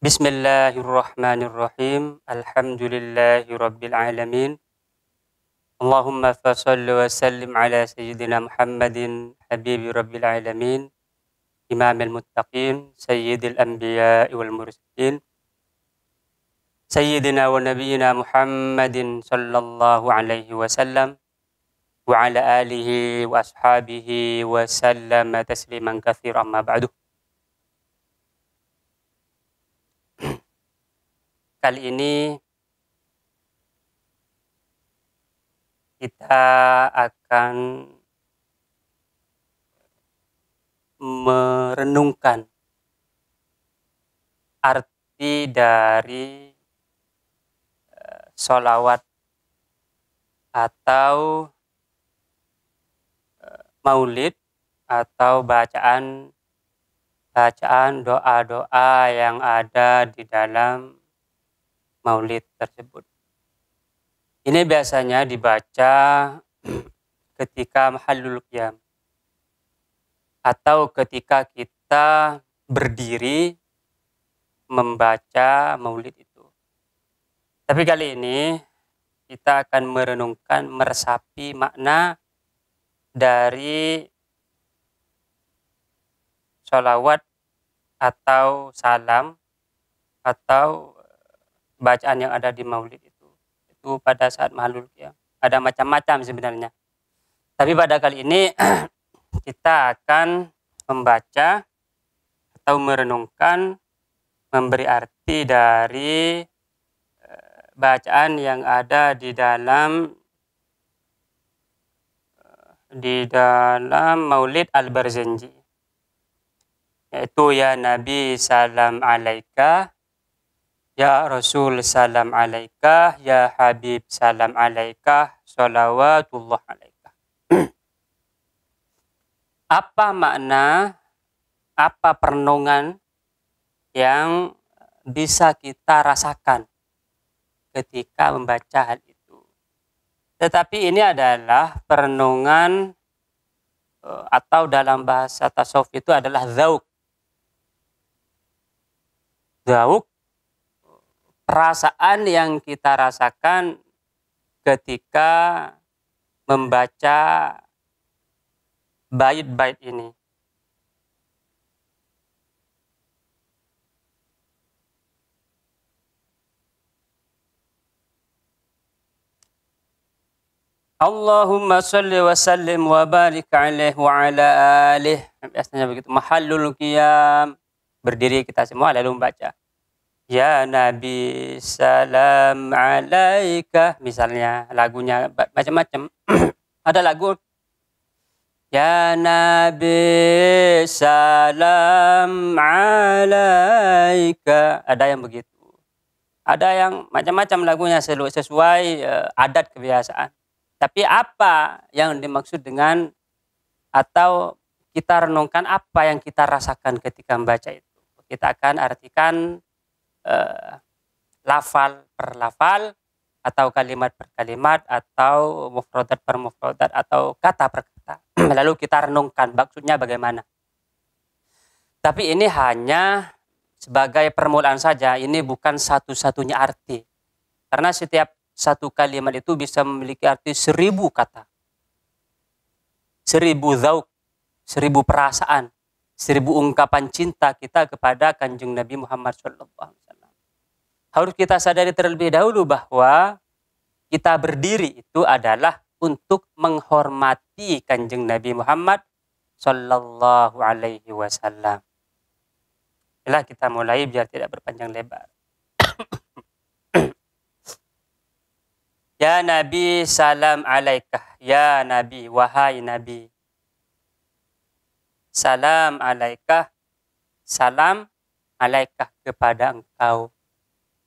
بسم الله الرحمن الرحيم الحمد لله رب العالمين اللهم فصل وسلم على سيدنا محمد حبيب رب العالمين إمام المتقين سيد الأنبياء والمرسلين سيدنا ونبينا محمد صلى الله عليه وسلم وعلى آله وأصحابه وسلم تسليما كثيرا ما بعد kali ini kita akan merenungkan arti dari eh, solawat atau eh, maulid atau bacaan bacaan doa-doa yang ada di dalam maulid tersebut. Ini biasanya dibaca ketika mahalul qiyam atau ketika kita berdiri membaca maulid itu. Tapi kali ini kita akan merenungkan, meresapi makna dari sholawat atau salam atau bacaan yang ada di maulid itu itu pada saat mahlul ya ada macam-macam sebenarnya tapi pada kali ini kita akan membaca atau merenungkan memberi arti dari eh, bacaan yang ada di dalam eh, di dalam Maulid al barzanji yaitu ya Nabi salam alaika Ya Rasul salam alaika, ya Habib salam alaika, salawatullah alaika. apa makna, apa perenungan yang bisa kita rasakan ketika membaca hal itu. Tetapi ini adalah perenungan eh, atau dalam bahasa tasawuf itu adalah zauk. Zauk perasaan yang kita rasakan ketika membaca bait-bait ini. Allahumma salli wa sallim wa barik alaih wa ala alih. Biasanya begitu. Mahallul qiyam. Berdiri kita semua lalu membaca. Ya Nabi salam alaika misalnya lagunya macam-macam. Ada lagu Ya Nabi salam alaika. Ada yang begitu. Ada yang macam-macam lagunya sesuai eh, adat kebiasaan. Tapi apa yang dimaksud dengan atau kita renungkan apa yang kita rasakan ketika membaca itu. Kita akan artikan eh, lafal per lafal atau kalimat per kalimat atau mufrodat per mufrodat atau kata per kata. Lalu kita renungkan maksudnya bagaimana. Tapi ini hanya sebagai permulaan saja, ini bukan satu-satunya arti. Karena setiap satu kalimat itu bisa memiliki arti seribu kata. Seribu zauk, seribu perasaan, seribu ungkapan cinta kita kepada kanjeng Nabi Muhammad SAW. Harus kita sadari terlebih dahulu bahwa kita berdiri itu adalah untuk menghormati kanjeng Nabi Muhammad Sallallahu Alaihi Wasallam. Inilah kita mulai biar tidak berpanjang lebar. ya Nabi salam alaikah. Ya Nabi, wahai Nabi salam alaika, salam alaika kepada engkau.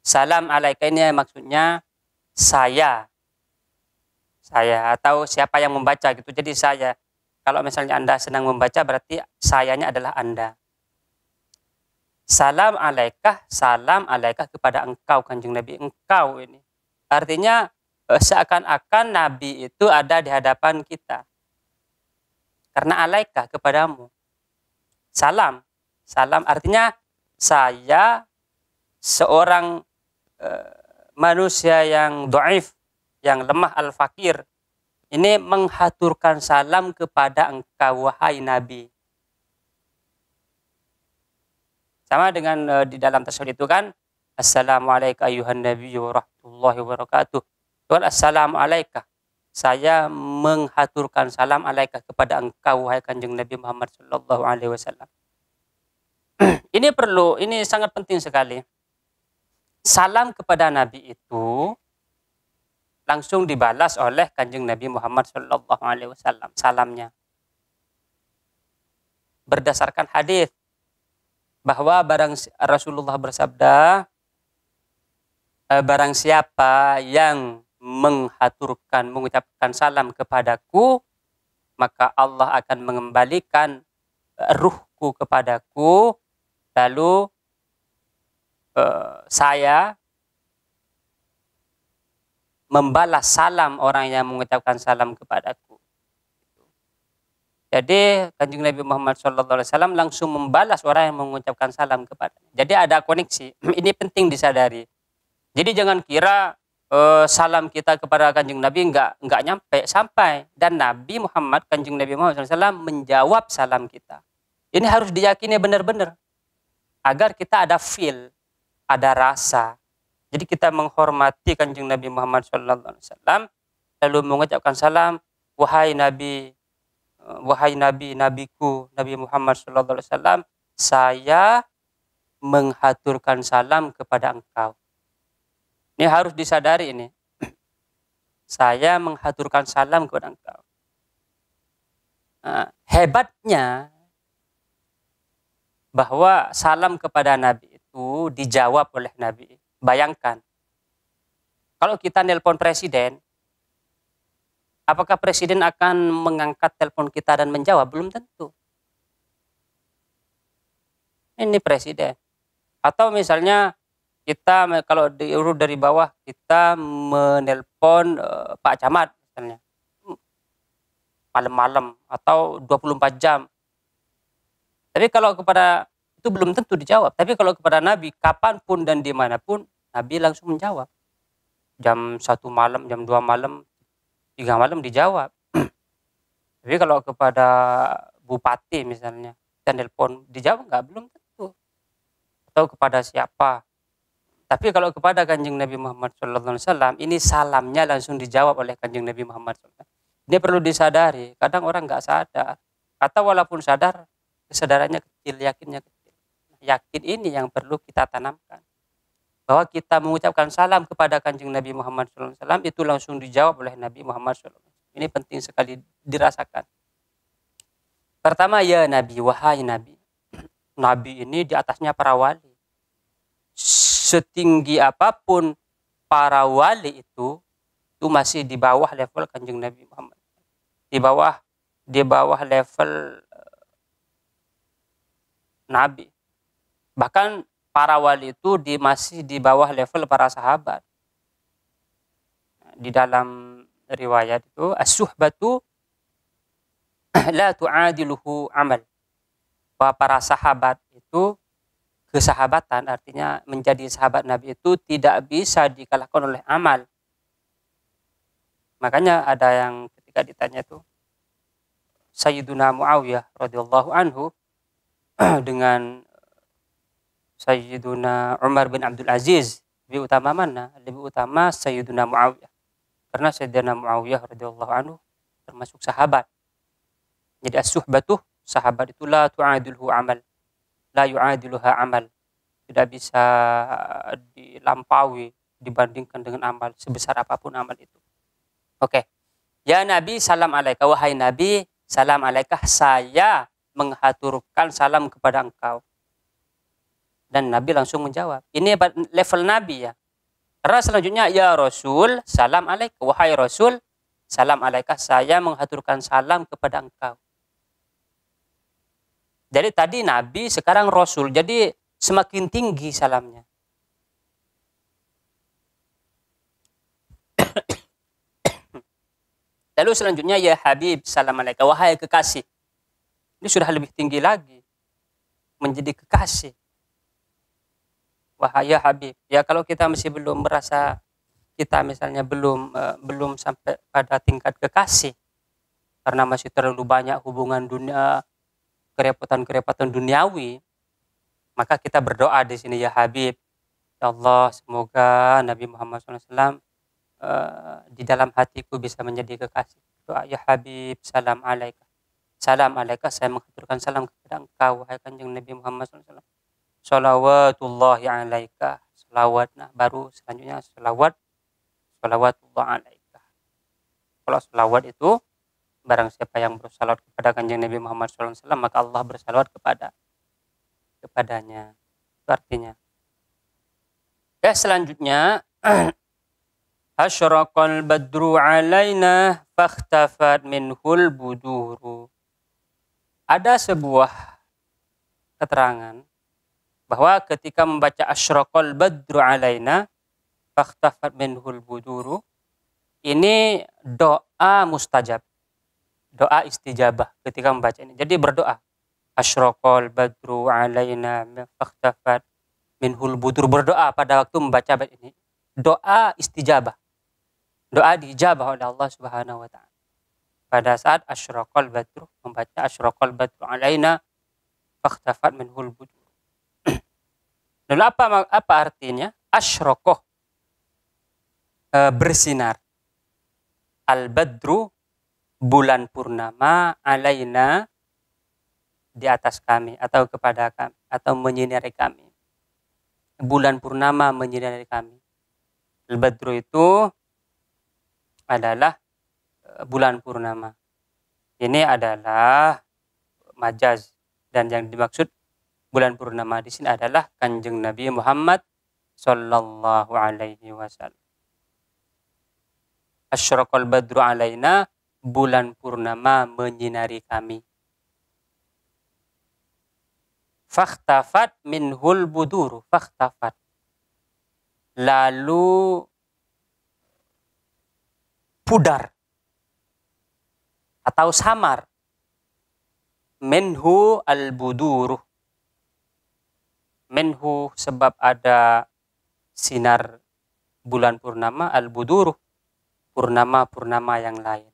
Salam alaika ini maksudnya saya, saya atau siapa yang membaca gitu. Jadi saya, kalau misalnya Anda senang membaca berarti sayanya adalah Anda. Salam alaikah, salam alaikah kepada engkau kanjeng Nabi, engkau ini. Artinya eh, seakan-akan Nabi itu ada di hadapan kita. Karena alaika kepadamu. Salam. Salam artinya saya seorang uh, manusia yang doif, yang lemah al-fakir. Ini menghaturkan salam kepada engkau wahai Nabi. Sama dengan uh, di dalam tasawuf itu kan, Assalamualaikum ayuhan Nabi wa rahmatullahi wa barakatuh. Assalamualaikum saya menghaturkan salam alaika kepada engkau wahai kanjeng Nabi Muhammad sallallahu alaihi wasallam. ini perlu, ini sangat penting sekali. Salam kepada Nabi itu langsung dibalas oleh kanjeng Nabi Muhammad sallallahu alaihi wasallam salamnya. Berdasarkan hadis bahwa barang Rasulullah bersabda eh, barang siapa yang menghaturkan, mengucapkan salam kepadaku, maka Allah akan mengembalikan eh, ruhku kepadaku, lalu uh, saya membalas salam orang yang mengucapkan salam kepadaku. Jadi kanjeng Nabi Muhammad SAW langsung membalas orang yang mengucapkan salam kepada. Jadi ada koneksi. Ini penting disadari. Jadi jangan kira uh, salam kita kepada kanjeng Nabi nggak nggak nyampe sampai dan Nabi Muhammad kanjeng Nabi Muhammad SAW menjawab salam kita. Ini harus diyakini benar-benar agar kita ada feel, ada rasa. Jadi kita menghormati kanjeng Nabi Muhammad SAW lalu mengucapkan salam wahai Nabi eh, wahai Nabi Nabiku Nabi Muhammad SAW saya menghaturkan salam kepada engkau ini harus disadari ini. Saya menghaturkan salam kepada engkau. Nah, hebatnya bahwa salam kepada Nabi itu dijawab oleh Nabi. Bayangkan, kalau kita nelpon presiden, apakah presiden akan mengangkat telepon kita dan menjawab? Belum tentu. Ini presiden. Atau misalnya kita kalau diurut dari bawah kita menelpon uh, Pak Camat misalnya malam-malam atau 24 jam. Tapi kalau kepada itu belum tentu dijawab. Tapi kalau kepada Nabi kapanpun dan dimanapun Nabi langsung menjawab. Jam satu malam, jam dua malam, tiga malam dijawab. Tapi kalau kepada bupati misalnya, kita telepon dijawab nggak belum tentu. Atau kepada siapa? Tapi kalau kepada kanjeng Nabi Muhammad SAW, ini salamnya langsung dijawab oleh kanjeng Nabi Muhammad SAW. Ini perlu disadari. Kadang orang nggak sadar. Kata walaupun sadar, kesadarannya kecil, yakinnya kecil. Yakin ini yang perlu kita tanamkan. Bahwa kita mengucapkan salam kepada kanjeng Nabi Muhammad SAW, itu langsung dijawab oleh Nabi Muhammad SAW. Ini penting sekali dirasakan. Pertama, ya Nabi, wahai Nabi. Nabi ini di atasnya para wali setinggi apapun para wali itu itu masih di bawah level kanjeng Nabi Muhammad di bawah di bawah level eh, Nabi bahkan para wali itu di masih di bawah level para sahabat di dalam riwayat itu as-suhbatu la tu'adiluhu amal bahwa para sahabat itu kesahabatan artinya menjadi sahabat Nabi itu tidak bisa dikalahkan oleh amal. Makanya ada yang ketika ditanya itu Sayyiduna Muawiyah radhiyallahu anhu dengan Sayyiduna Umar bin Abdul Aziz lebih utama mana? Lebih utama Sayyiduna Muawiyah. Karena Sayyiduna Muawiyah radhiyallahu anhu termasuk sahabat. Jadi as-suhbatuh sahabat itulah tu'adulhu amal la yu'adiluha amal tidak bisa eh, dilampaui dibandingkan dengan amal sebesar apapun amal itu. Oke. Okay. Ya Nabi salam alaika wahai Nabi salam alaika saya menghaturkan salam kepada engkau. Dan Nabi langsung menjawab. Ini level Nabi ya. Karena selanjutnya ya Rasul salam alaika wahai Rasul salam alaika saya menghaturkan salam kepada engkau. Jadi tadi Nabi, sekarang Rasul. Jadi semakin tinggi salamnya. Lalu selanjutnya ya Habib salam alaikum. wahai kekasih. Ini sudah lebih tinggi lagi menjadi kekasih. Wahai ya Habib. Ya kalau kita masih belum merasa kita misalnya belum eh, belum sampai pada tingkat kekasih karena masih terlalu banyak hubungan dunia kerepotan-kerepotan duniawi, maka kita berdoa di sini ya Habib, ya Allah semoga Nabi Muhammad SAW uh, eh, di dalam hatiku bisa menjadi kekasih. Doa ya Habib, salam alaika. Salam alaika, saya menghaturkan salam kepada engkau, wahai kanjeng Nabi Muhammad SAW. Salawatullahi alaika. Salawat, nah baru selanjutnya salawat. Salawatullah alaika. Kalau salawat itu barang siapa yang bersalawat kepada kanjeng Nabi Muhammad SAW maka Allah bersalawat kepada kepadanya itu artinya ya selanjutnya asyraqal badru alaina fakhtafat minhul buduru ada sebuah keterangan bahwa ketika membaca asyraqal badru alaina fakhtafat minhul buduru ini doa mustajab doa istijabah ketika membaca ini. Jadi berdoa. Asyraqal badru alaina fakhtafat minhul budur. Berdoa pada waktu membaca ayat ini. Doa istijabah. Doa diijabah oleh Allah Subhanahu wa taala. Pada saat asyraqal badru membaca asyraqal badru alaina fakhtafat minhul budur. Lalu apa apa artinya? Asyrokoh e, bersinar. Al-badru bulan purnama alaina di atas kami atau kepada kami atau menyinari kami. Bulan purnama menyinari kami. Al-Badru itu adalah eh, bulan purnama. Ini adalah majaz dan yang dimaksud bulan purnama di sini adalah Kanjeng Nabi Muhammad sallallahu alaihi wasallam. Asyraqal badru alaina bulan purnama menyinari kami. Fakhtafat minhul buduru. Fakhtafat. Lalu pudar atau samar. Minhu al-buduru. Minhu sebab ada sinar bulan purnama al-buduru. Purnama-purnama yang lain.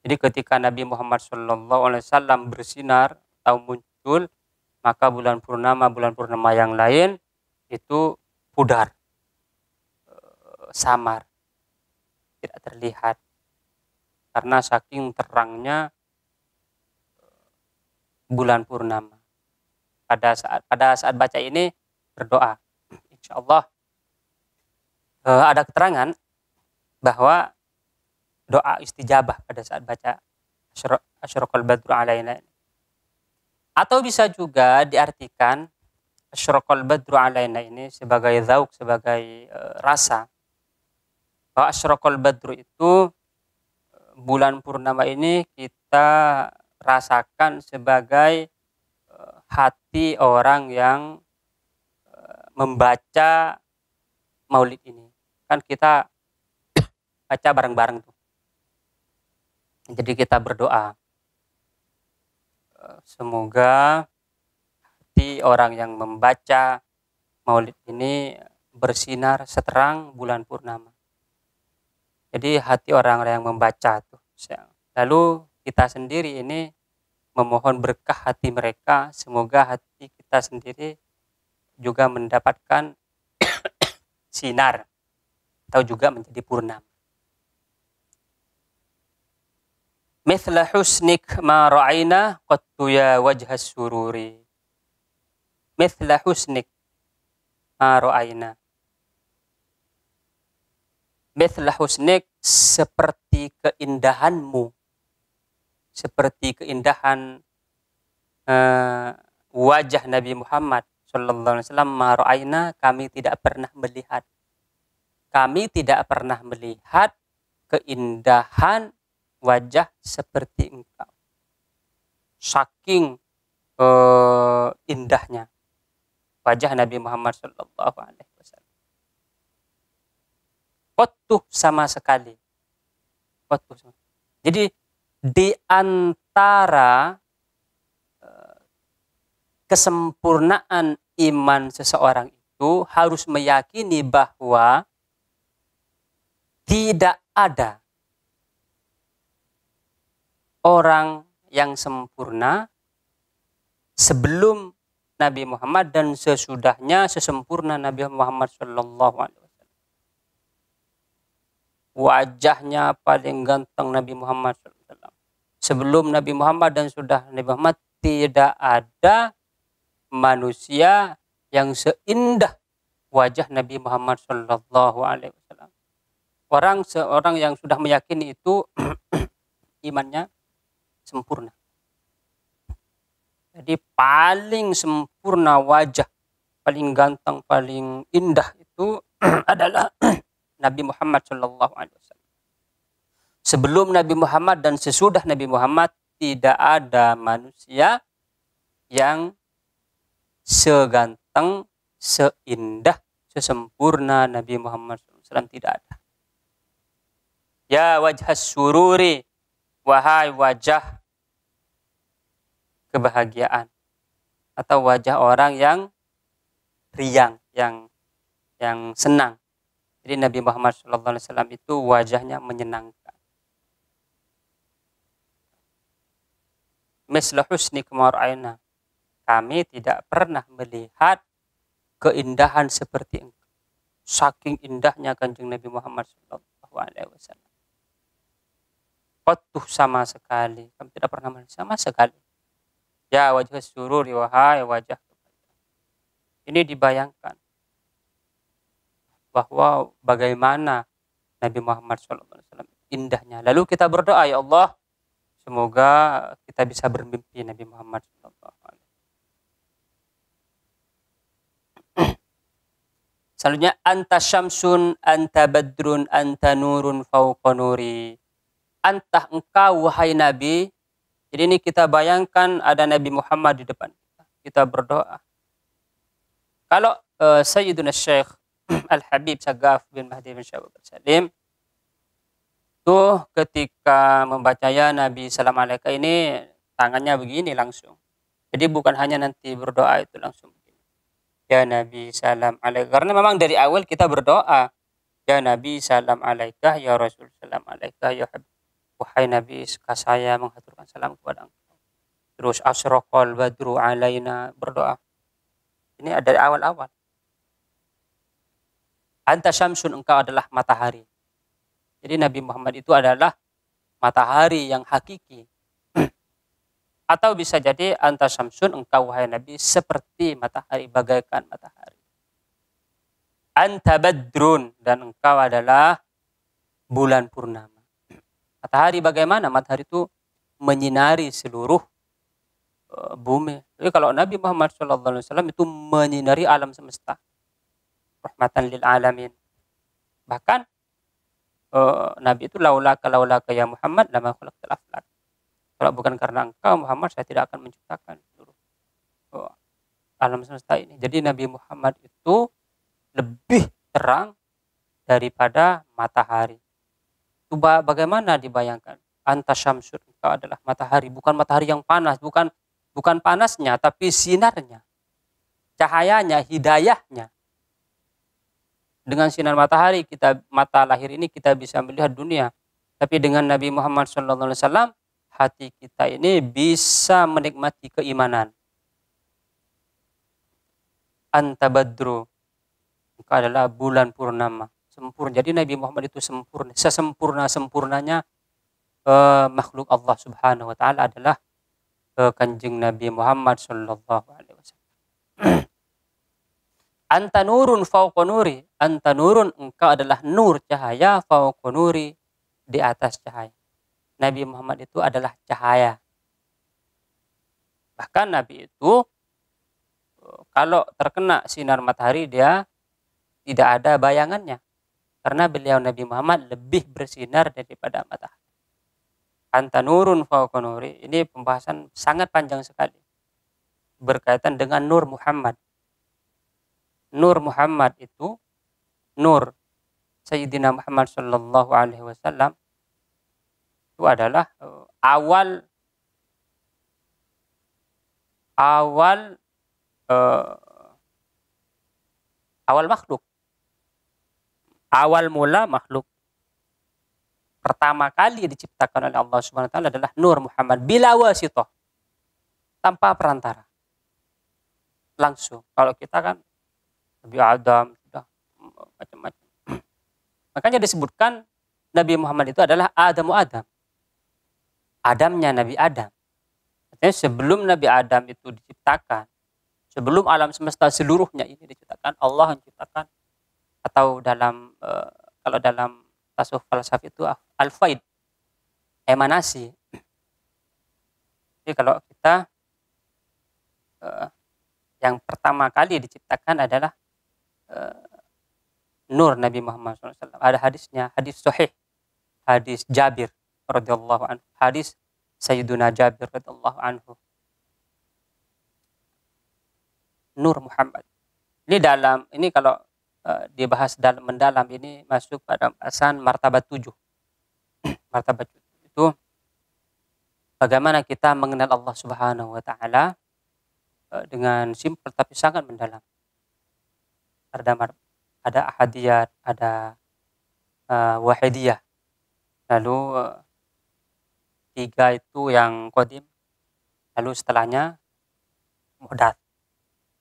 Jadi ketika Nabi Muhammad SAW bersinar atau muncul, maka bulan purnama, bulan purnama yang lain itu pudar, eh, samar, tidak terlihat. Karena saking terangnya eh, bulan purnama. Pada saat pada saat baca ini berdoa. Insya Allah eh, ada keterangan bahwa doa istijabah pada saat baca asyraqal badru alaina. Atau bisa juga diartikan asyrokol badru alaina ini sebagai zauk, sebagai uh, rasa. Bahwa asyraqal badru itu eh, bulan purnama ini kita rasakan sebagai uh, hati orang yang uh, membaca maulid ini. Kan kita baca bareng-bareng tuh. Jadi kita berdoa. Eh, semoga hati orang yang membaca maulid ini bersinar seterang bulan purnama. Jadi hati orang-orang yang membaca tuh. Lalu kita sendiri ini memohon berkah hati mereka, semoga hati kita sendiri juga mendapatkan sinar atau juga menjadi purnama. Mithla husnik ma ra'ayna qattu ya wajha sururi. Mithla husnik ma ra'ayna. Mithla husnik seperti keindahanmu. Seperti keindahan uh, wajah Nabi Muhammad Sallallahu Alaihi Wasallam. Ma ra'ayna kami tidak pernah melihat. Kami tidak pernah melihat keindahan wajah seperti engkau. Saking eh, indahnya wajah Nabi Muhammad Shallallahu Alaihi Wasallam. Kotuh sama sekali. Kotuh sama. Jadi di antara eh, kesempurnaan iman seseorang itu harus meyakini bahwa tidak ada orang yang sempurna sebelum Nabi Muhammad dan sesudahnya sesempurna Nabi Muhammad Shallallahu Alaihi Wasallam. Wajahnya paling ganteng Nabi Muhammad Shallallahu Alaihi Wasallam. Sebelum Nabi Muhammad dan sudah Nabi Muhammad tidak ada manusia yang seindah wajah Nabi Muhammad Shallallahu Alaihi Wasallam. Orang seorang yang sudah meyakini itu imannya sempurna. Jadi paling sempurna wajah, paling ganteng, paling indah itu adalah Nabi Muhammad Shallallahu Alaihi Wasallam. Sebelum Nabi Muhammad dan sesudah Nabi Muhammad tidak ada manusia yang seganteng, seindah, sesempurna Nabi Muhammad SAW tidak ada. Ya wajah sururi, wahai wajah kebahagiaan atau wajah orang yang riang, yang yang senang. Jadi Nabi Muhammad SAW itu wajahnya menyenangkan. Mislah husni Kami tidak pernah melihat keindahan seperti engkau. Saking indahnya kanjeng Nabi Muhammad SAW. Kotuh sama sekali. Kami tidak pernah melihat sama sekali. Ya wajah surur wahai wajah ini dibayangkan bahwa bagaimana Nabi Muhammad SAW indahnya. Lalu kita berdoa ya Allah semoga kita bisa bermimpi Nabi Muhammad SAW. Selanjutnya anta syamsun anta badrun anta nurun fauqa nuri. Antah engkau wahai Nabi jadi ini kita bayangkan ada Nabi Muhammad di depan kita. Kita berdoa. Kalau uh, Sayyiduna Syekh Al-Habib Sagaf bin Mahdi bin Syabab Salim tuh ketika membaca ya Nabi Salam Alaika ini tangannya begini langsung. Jadi bukan hanya nanti berdoa itu langsung begini. Ya Nabi Salam Alaika. Karena memang dari awal kita berdoa. Ya Nabi Salam Alaika, Ya Rasul Salam Alaika, Ya Habib Wahai Nabi, saya menghaturkan salam kepada engkau. Terus asrokol badru alaina berdoa. Ini ada awal-awal. Anta syamsun engkau adalah matahari. Jadi Nabi Muhammad itu adalah matahari yang hakiki. Atau bisa jadi anta syamsun engkau wahai Nabi seperti matahari, bagaikan matahari. Anta badrun dan engkau adalah bulan purnama. Matahari bagaimana? Matahari itu menyinari seluruh eh, bumi. Jadi kalau Nabi Muhammad SAW itu menyinari alam semesta. Rahmatan lil alamin. Bahkan eh, Nabi itu laulaka laulaka ya Muhammad lama khulak aflak. Kalau bukan karena engkau Muhammad saya tidak akan menciptakan seluruh eh, alam semesta ini. Jadi Nabi Muhammad itu lebih terang daripada matahari bagaimana dibayangkan? Anta syamsur, engkau adalah matahari. Bukan matahari yang panas, bukan bukan panasnya, tapi sinarnya. Cahayanya, hidayahnya. Dengan sinar matahari, kita mata lahir ini kita bisa melihat dunia. Tapi dengan Nabi Muhammad SAW, hati kita ini bisa menikmati keimanan. Anta badru, engkau adalah bulan purnama sempurna. Jadi Nabi Muhammad itu sempurna, sesempurna-sempurnanya eh, makhluk Allah Subhanahu wa taala adalah eh, Kanjeng Nabi Muhammad Shallallahu alaihi wasallam. Anta nurun fauqa anta nurun engkau adalah nur cahaya fauqa di atas cahaya. Nabi Muhammad itu adalah cahaya. Bahkan Nabi itu eh, kalau terkena sinar matahari dia tidak ada bayangannya karena beliau Nabi Muhammad lebih bersinar daripada matahari. Anta nurun fauqanuri ini pembahasan sangat panjang sekali berkaitan dengan nur Muhammad. Nur Muhammad itu nur Sayyidina Muhammad Shallallahu Alaihi Wasallam itu adalah eh, awal awal uh, awal makhluk awal mula makhluk pertama kali diciptakan oleh Allah Subhanahu wa taala adalah Nur Muhammad bila wasitoh tanpa perantara. Langsung. Kalau kita kan Nabi Adam sudah macam-macam. Makanya disebutkan Nabi Muhammad itu adalah Adamu Adam. Adamnya Nabi Adam. Artinya sebelum Nabi Adam itu diciptakan, sebelum alam semesta seluruhnya ini diciptakan, Allah menciptakan atau dalam uh, kalau dalam tasawuf falsafah itu al-faid emanasi. Jadi kalau kita uh, yang pertama kali diciptakan adalah uh, nur Nabi Muhammad SAW. Ada hadisnya, hadis sahih, hadis Jabir radhiyallahu anhu, hadis Sayyiduna Jabir radhiyallahu anhu. Nur Muhammad. Ini dalam ini kalau Eh, dibahas dalam mendalam ini masuk pada pembahasan martabat tujuh. martabat tujuh itu bagaimana kita mengenal Allah Subhanahu wa taala eh, dengan simpel tapi sangat mendalam. Ada ada ahadiyat, ada uh, wahidiyah. Lalu uh, tiga itu yang kodim. Lalu setelahnya modat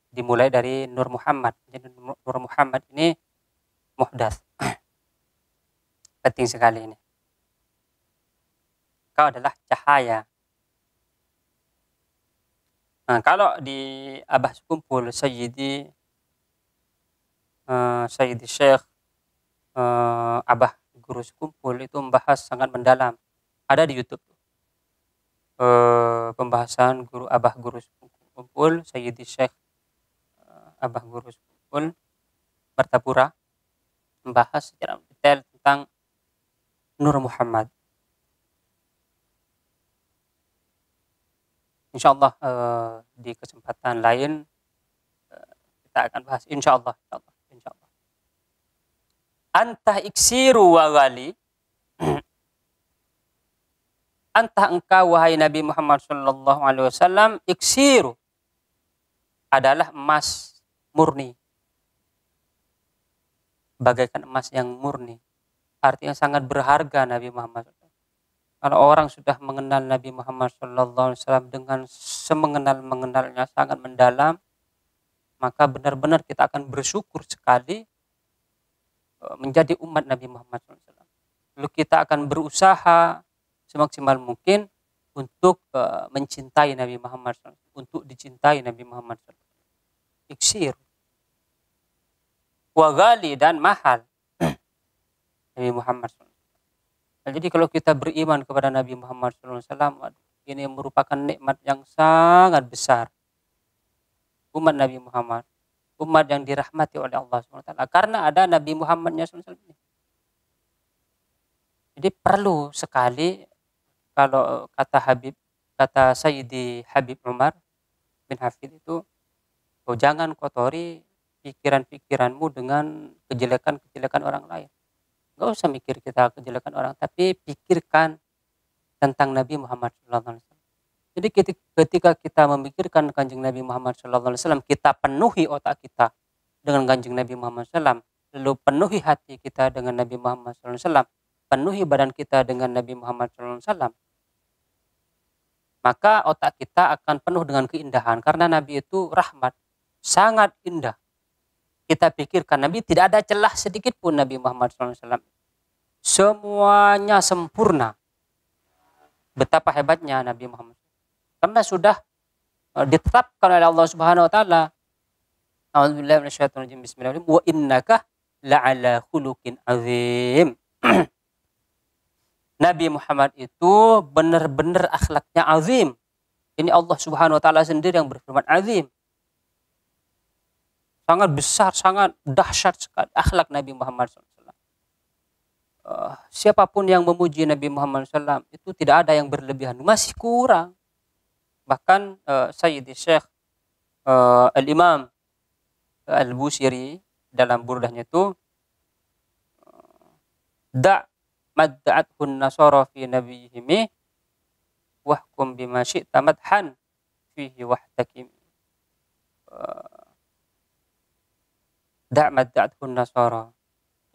dimulai dari Nur Muhammad. Jadi Nur Muhammad ini muhdas. Penting sekali ini. Kau adalah cahaya. Nah, kalau di Abah Sekumpul Sayyidi uh, Sayyidi Syekh uh, eh, Abah Guru Sekumpul itu membahas sangat mendalam. Ada di YouTube uh, pembahasan Guru Abah Guru kumpul, Sayyidi Syekh Abah Guru pun bertapura membahas secara detail tentang Nur Muhammad. Insya Allah eh, di kesempatan lain eh, kita akan bahas Insya Allah. Insya Allah. Insya Allah. Antah iksiru wa Antah engkau wahai Nabi Muhammad Sallallahu Alaihi Wasallam Iksiru adalah emas murni. Bagaikan emas yang murni. Artinya sangat berharga Nabi Muhammad. Kalau orang sudah mengenal Nabi Muhammad SAW dengan semengenal-mengenalnya sangat mendalam, maka benar-benar kita akan bersyukur sekali e, menjadi umat Nabi Muhammad SAW. Lalu kita akan berusaha semaksimal mungkin untuk e, mencintai Nabi Muhammad SAW, untuk dicintai Nabi Muhammad SAW iksir. Wagali dan mahal. Nabi Muhammad SAW. Nah, jadi kalau kita beriman kepada Nabi Muhammad SAW, ini merupakan nikmat yang sangat besar. Umat Nabi Muhammad, umat yang dirahmati oleh Allah SWT. Karena ada Nabi Muhammad SAW. Jadi perlu sekali kalau kata Habib, kata Sayyidi Habib Umar bin Hafid itu Kau jangan kotori pikiran-pikiranmu dengan kejelekan-kejelekan orang lain. Gak usah mikir kita kejelekan orang, tapi pikirkan tentang Nabi Muhammad SAW. Jadi ketika kita memikirkan kanjeng Nabi Muhammad SAW, kita penuhi otak kita dengan kanjeng Nabi Muhammad SAW, lalu penuhi hati kita dengan Nabi Muhammad SAW, penuhi badan kita dengan Nabi Muhammad SAW, maka otak kita akan penuh dengan keindahan karena Nabi itu rahmat sangat indah. Kita pikirkan Nabi tidak ada celah sedikit pun Nabi Muhammad SAW. Semuanya sempurna. Betapa hebatnya Nabi Muhammad. Karena sudah eh, ditetapkan oleh Allah Subhanahu wa taala. Wa innaka la'ala khuluqin azim. Nabi Muhammad itu benar-benar akhlaknya azim. Ini Allah Subhanahu wa taala sendiri yang berfirman azim sangat besar, sangat dahsyat sekali akhlak Nabi Muhammad SAW. Uh, eh, siapapun yang memuji Nabi Muhammad SAW itu tidak ada yang berlebihan, masih kurang. Bahkan uh, Sayyidi Syekh uh, eh, Al-Imam Al-Busiri dalam burdahnya itu da' madda'athun nasara fi nabiyihimi wahkum bima syi'ta madhan fihi wahtakim. Uh, da'mat da'atkun nasara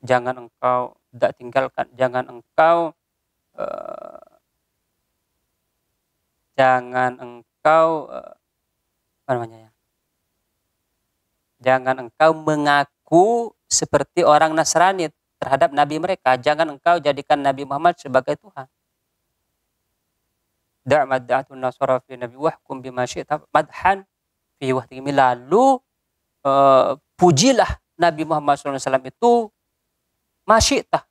jangan engkau tidak tinggalkan jangan engkau uh, jangan engkau uh, apa namanya ya jangan engkau mengaku seperti orang Nasrani terhadap nabi mereka jangan engkau jadikan Nabi Muhammad sebagai Tuhan da'mat da'atun nasara fi nabi wahkum bima syi'ta madhan fi wahtihi lalu uh, pujilah Nabi Muhammad SAW itu masyitah.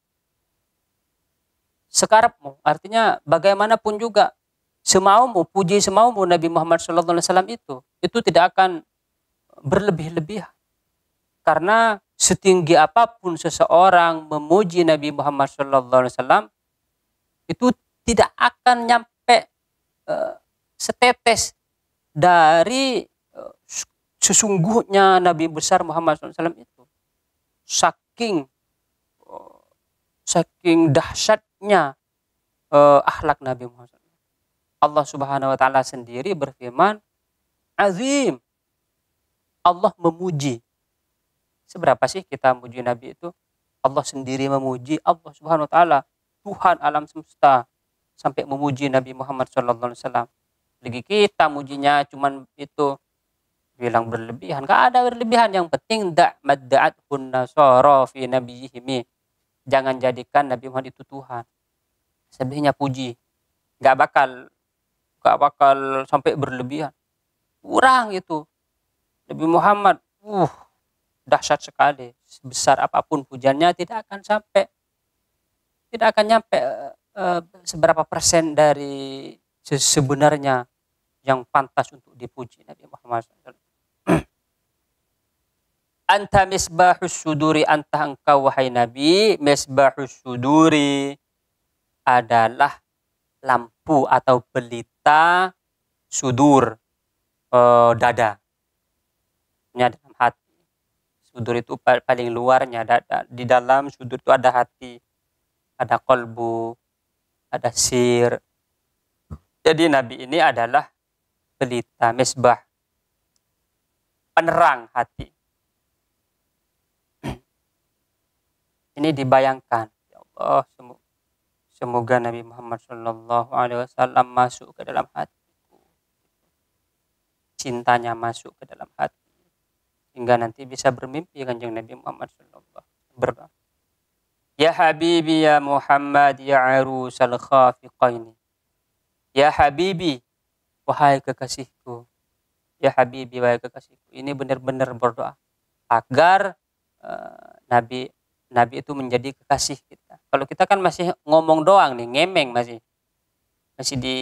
Sekarapmu, artinya bagaimanapun juga semaumu, puji semaumu Nabi Muhammad SAW itu, itu tidak akan berlebih lebih Karena setinggi apapun seseorang memuji Nabi Muhammad SAW, itu tidak akan nyampe uh, setetes dari uh, sesungguhnya Nabi besar Muhammad SAW itu saking eh, saking dahsyatnya uh, akhlak Nabi Muhammad. Allah Subhanahu wa taala sendiri berfirman, "Azim." Allah memuji. Seberapa sih kita memuji Nabi itu? Allah sendiri memuji Allah Subhanahu wa taala, Tuhan alam semesta sampai memuji Nabi Muhammad sallallahu alaihi wasallam. Lagi kita mujinya cuman itu bilang berlebihan. Gak ada berlebihan. Yang penting tidak madaat pun fi nabiyihimi. Jangan jadikan Nabi Muhammad itu Tuhan. Sebenarnya puji. Gak bakal gak bakal sampai berlebihan. Kurang itu. Nabi Muhammad, uh, dahsyat sekali. Sebesar apapun pujiannya tidak akan sampai tidak akan nyampe uh, seberapa persen dari sebenarnya yang pantas untuk dipuji Nabi Muhammad SAW. Anta misbahus suduri, anta engkau wahai Nabi, misbahus suduri adalah lampu atau pelita sudur e, dada. Ini dalam hati. Sudur itu paling luarnya dada. Di dalam sudur itu ada hati, ada kolbu, ada sir. Jadi Nabi ini adalah pelita, misbah, penerang hati. ini dibayangkan ya Allah semoga, Nabi Muhammad Shallallahu Alaihi Wasallam masuk ke dalam hatiku cintanya masuk ke dalam hati hingga nanti bisa bermimpi kanjeng Nabi Muhammad Shallallahu berdoa Ya Habibi ya Muhammad ya Arus al khafiqaini Ya Habibi wahai kekasihku Ya Habibi wahai kekasihku ini benar-benar berdoa agar uh, Nabi Nabi itu menjadi kekasih kita. Kalau kita kan masih ngomong doang nih, ngemeng masih. Masih di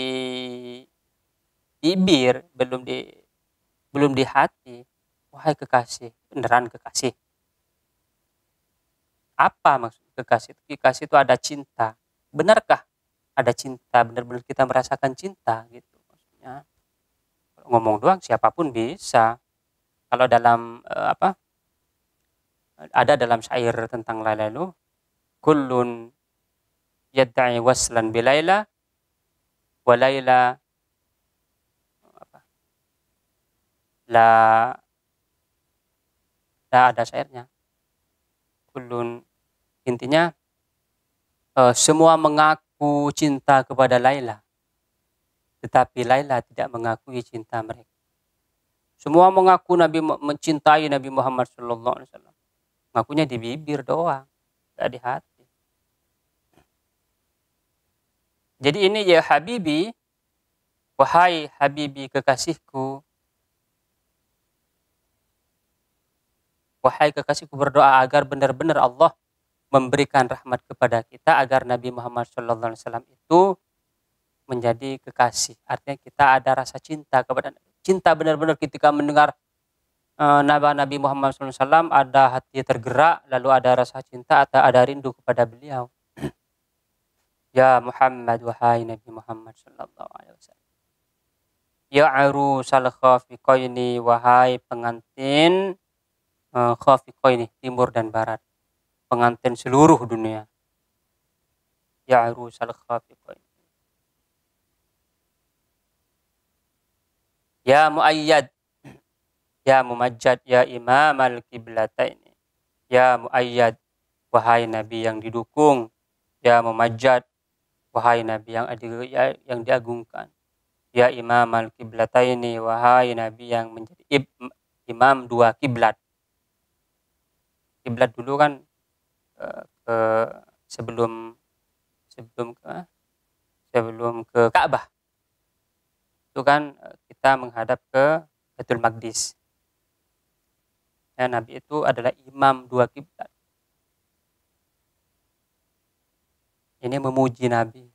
bibir, belum di belum di hati. Wahai kekasih, beneran kekasih. Apa maksud kekasih? Kekasih itu ada cinta. Benarkah ada cinta? Benar-benar kita merasakan cinta gitu maksudnya. Kalau ngomong doang siapapun bisa. Kalau dalam eh, apa? ada dalam syair tentang Lailalu kullun yad'i waslan bilaila wa laila la la ada syairnya kullun intinya uh, semua mengaku cinta kepada Laila tetapi Laila tidak mengakui cinta mereka semua mengaku Nabi mencintai Nabi Muhammad Sallallahu Alaihi Wasallam Ngakunya di bibir doang, gak di hati. Jadi ini ya Habibi, wahai Habibi kekasihku, wahai kekasihku berdoa agar benar-benar Allah memberikan rahmat kepada kita agar Nabi Muhammad SAW itu menjadi kekasih. Artinya kita ada rasa cinta kepada cinta benar-benar ketika mendengar Eh, Nabi Nabi Muhammad SAW ada hati tergerak, lalu ada rasa cinta, atau ada rindu kepada beliau. ya Muhammad, wahai Nabi Muhammad Sallallahu Alaihi Wasallam. Ya arusal khafiqaini, wahai pengantin uh, khafiqaini, timur dan barat. Pengantin seluruh dunia. Ya arusal khafiqaini. Ya muayyad, Ya Mumajjad, ya Imam al ini. Ya Muayyad, wahai Nabi yang didukung. Ya Mumajjad, wahai Nabi yang adil, ya, yang diagungkan. Ya Imam al ini, wahai Nabi yang menjadi ib, imam dua kiblat. Kiblat dulu kan eh, ke sebelum sebelum ke eh, sebelum ke Ka'bah. Itu kan eh, kita menghadap ke Betul Magdis ya Nabi itu adalah imam dua kiblat. Ini memuji Nabi.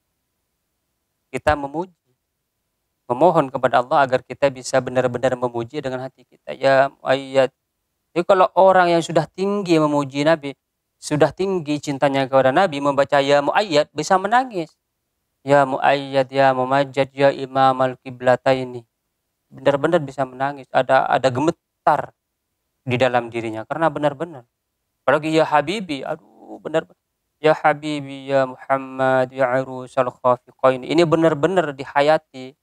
Kita memuji memohon kepada Allah agar kita bisa benar-benar memuji dengan hati kita. Ya ayat. Jadi kalau orang yang sudah tinggi memuji Nabi, sudah tinggi cintanya kepada Nabi, membaca ya muayyad bisa menangis. Ya muayyad, ya mumajjad, ya imam al ini Benar-benar bisa menangis. Ada ada gemetar di dalam dirinya karena benar-benar. Apalagi ya Habibi, aduh benar benar Ya Habibi, ya Muhammad, ya Arusal Khafiqain. Ini benar-benar dihayati.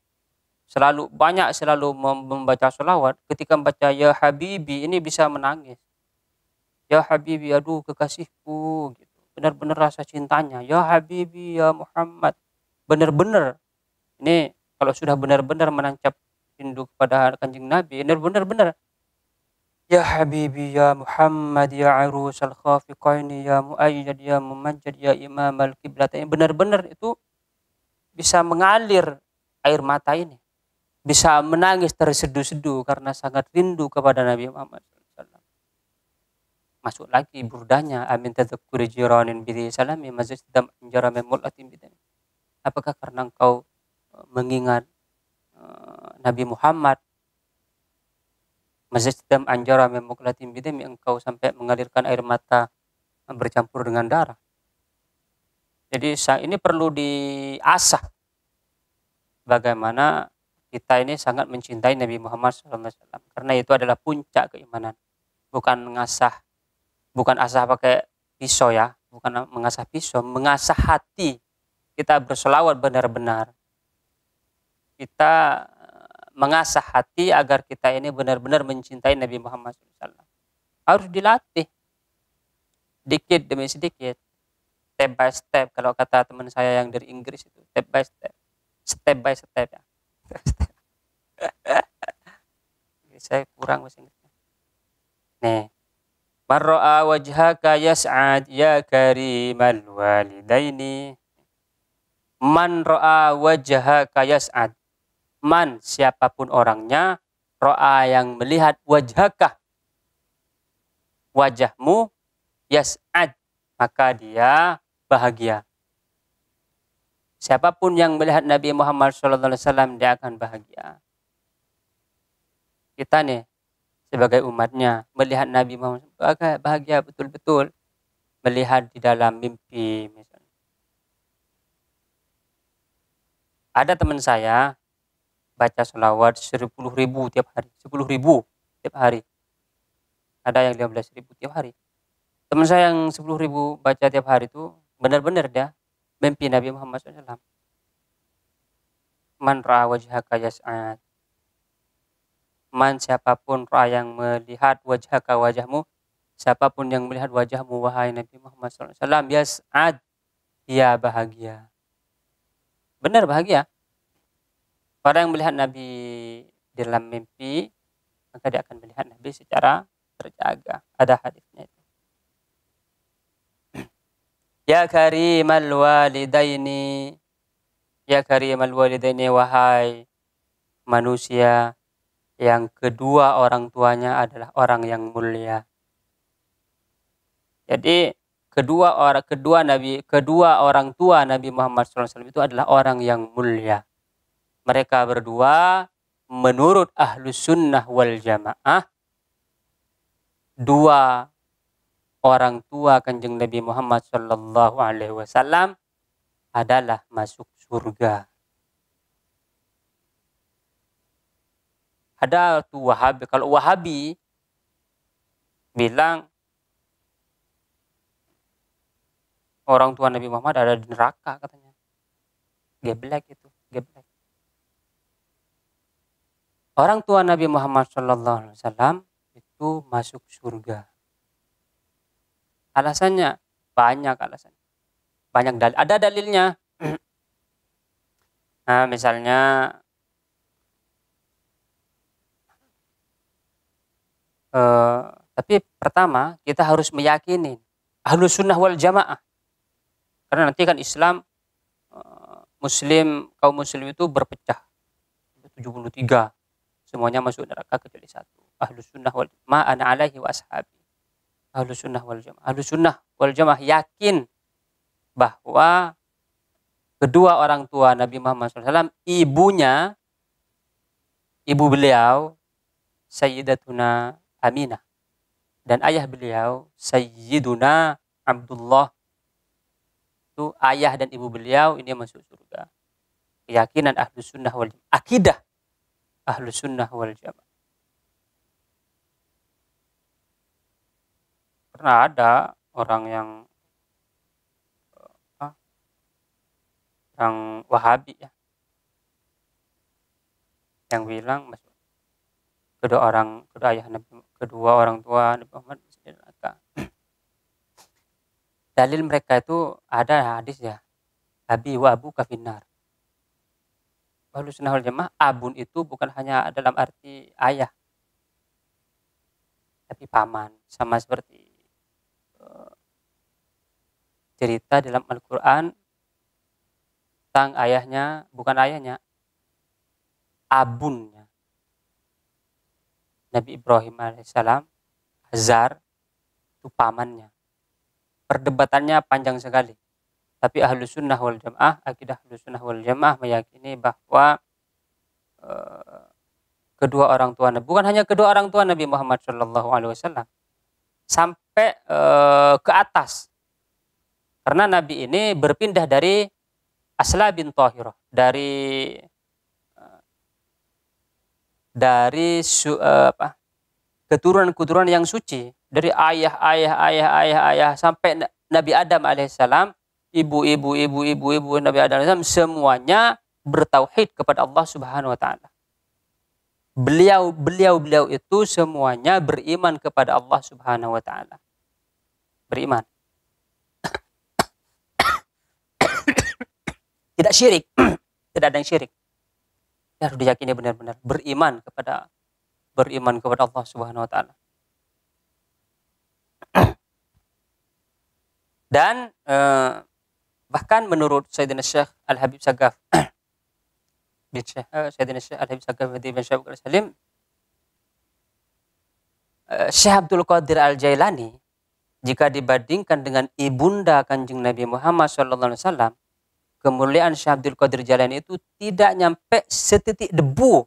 Selalu banyak selalu membaca solawat. Ketika membaca ya Habibi ini bisa menangis. Ya Habibi, aduh kekasihku. Gitu. Benar-benar rasa cintanya. Ya Habibi, ya Muhammad. Benar-benar. Ini kalau sudah benar-benar menancap induk kepada kanjeng Nabi, benar-benar Ya Habibi, ya Muhammad ya al الخافقين ya Muayyad, ya ممجد ya imam al yang benar-benar itu bisa mengalir air mata ini bisa menangis terseduh-seduh karena sangat rindu kepada Nabi Muhammad SAW. Masuk lagi burdanya amin tadzakuri jiranin bidhi salami mazdam anjara memulatin bidhani. Apakah karena engkau e, mengingat e, Nabi Muhammad Mazajdam anjara memuklatin bidem engkau sampai mengalirkan air mata bercampur dengan darah. Jadi ini perlu diasah bagaimana kita ini sangat mencintai Nabi Muhammad SAW karena itu adalah puncak keimanan bukan mengasah, bukan asah pakai pisau ya bukan mengasah pisau mengasah hati kita berselawat benar-benar kita mengasah hati agar kita ini benar-benar mencintai Nabi Muhammad SAW. Harus dilatih. Dikit demi sedikit. Step by step. Kalau kata teman saya yang dari Inggris itu. Step by step. Step by step ya. saya kurang bahasa Inggrisnya. Nih. Marro'a wajhaka yas'ad ya karimal walidaini. Man ro'a wajhaka yas'ad man siapapun orangnya ro'a yang melihat wajahkah wajahmu yas'ad maka dia bahagia siapapun yang melihat Nabi Muhammad SAW dia akan bahagia kita nih sebagai umatnya melihat Nabi Muhammad agak bahagia betul-betul melihat di dalam mimpi misalnya. Ada teman saya baca selawat 10 ribu tiap hari 10 ribu tiap hari ada yang 15 ribu tiap hari teman saya yang 10 ribu baca tiap hari itu benar-benar dia mimpi Nabi Muhammad SAW man wajah wajhaka yas'ad man siapapun ra yang melihat wajah wajhaka wajahmu siapapun yang melihat wajahmu wahai Nabi Muhammad SAW yas'ad dia bahagia benar bahagia Orang yang melihat Nabi dalam mimpi, maka dia akan melihat Nabi secara terjaga. Ada hadisnya itu. Ya karimal walidaini Ya karimal walidaini wahai manusia yang kedua orang tuanya adalah orang yang mulia. Jadi kedua orang kedua Nabi kedua orang tua Nabi Muhammad SAW itu adalah orang yang mulia mereka berdua menurut ahlus sunnah wal jamaah dua orang tua kanjeng Nabi Muhammad Shallallahu Alaihi Wasallam adalah masuk surga. Ada tu Wahabi. Kalau Wahabi bilang orang tua Nabi Muhammad ada di neraka katanya. Geblek itu, geblek orang tua Nabi Muhammad Shallallahu Alaihi Wasallam itu masuk surga. Alasannya banyak alasannya. Banyak dalil. Ada dalilnya. nah, misalnya Uh, tapi pertama kita harus meyakini ahlu sunnah wal jamaah. Karena nanti kan Islam eh, muslim kaum muslim itu berpecah 73 semuanya masuk neraka kecuali satu ahlu sunnah wal ma ana alaihi wa ashabi ahlu sunnah wal jamaah ahlu sunnah wal jamaah yakin bahwa kedua orang tua Nabi Muhammad SAW ibunya ibu beliau Sayyidatuna Aminah dan ayah beliau Sayyiduna Abdullah itu ayah dan ibu beliau ini masuk surga keyakinan ahlu sunnah wal Jama'ah akidah ahlu sunnah wal jamaah. Pernah ada orang yang ah, eh, orang wahabi ya yang bilang kedua orang kedua ayah Nabi, kedua orang tua Nabi Muhammad masuk Dalil mereka itu ada hadis ya. Abi wa abu kafinar. Ahlu Sunnah wal abun itu bukan hanya dalam arti ayah tapi paman sama seperti eh, cerita dalam Al-Qur'an tentang ayahnya bukan ayahnya abunnya Nabi Ibrahim alaihissalam Azar itu pamannya perdebatannya panjang sekali tapi ahlu sunnah wal jamaah, akidah ahlu sunnah wal jamaah meyakini bahwa e, kedua orang tua Nabi, bukan hanya kedua orang tua Nabi Muhammad Shallallahu Alaihi Wasallam, sampai e, ke atas. Karena Nabi ini berpindah dari Asla bin Tahirah, dari eh, dari su, e, apa, keturunan-keturunan yang suci dari ayah, ayah, ayah, ayah, ayah sampai Nabi Adam alaihissalam ibu-ibu, ibu-ibu, ibu Nabi Adam AS, semuanya bertauhid kepada Allah Subhanahu wa taala. Beliau beliau beliau itu semuanya beriman kepada Allah Subhanahu wa taala. Beriman. Tidak syirik. Tidak ada yang syirik. Ya, harus diyakini benar-benar beriman kepada beriman kepada Allah Subhanahu wa taala. Dan eh, Bahkan menurut Sayyidina Syekh Al-Habib Sagaf bin eh, Sayyidina Syekh Al-Habib Sagaf bin Syekh Abdul Salim eh, Syekh Abdul Qadir Al-Jailani jika dibandingkan dengan ibunda Kanjeng Nabi Muhammad sallallahu alaihi wasallam kemuliaan Syekh Abdul Qadir Jailani itu tidak nyampe setitik debu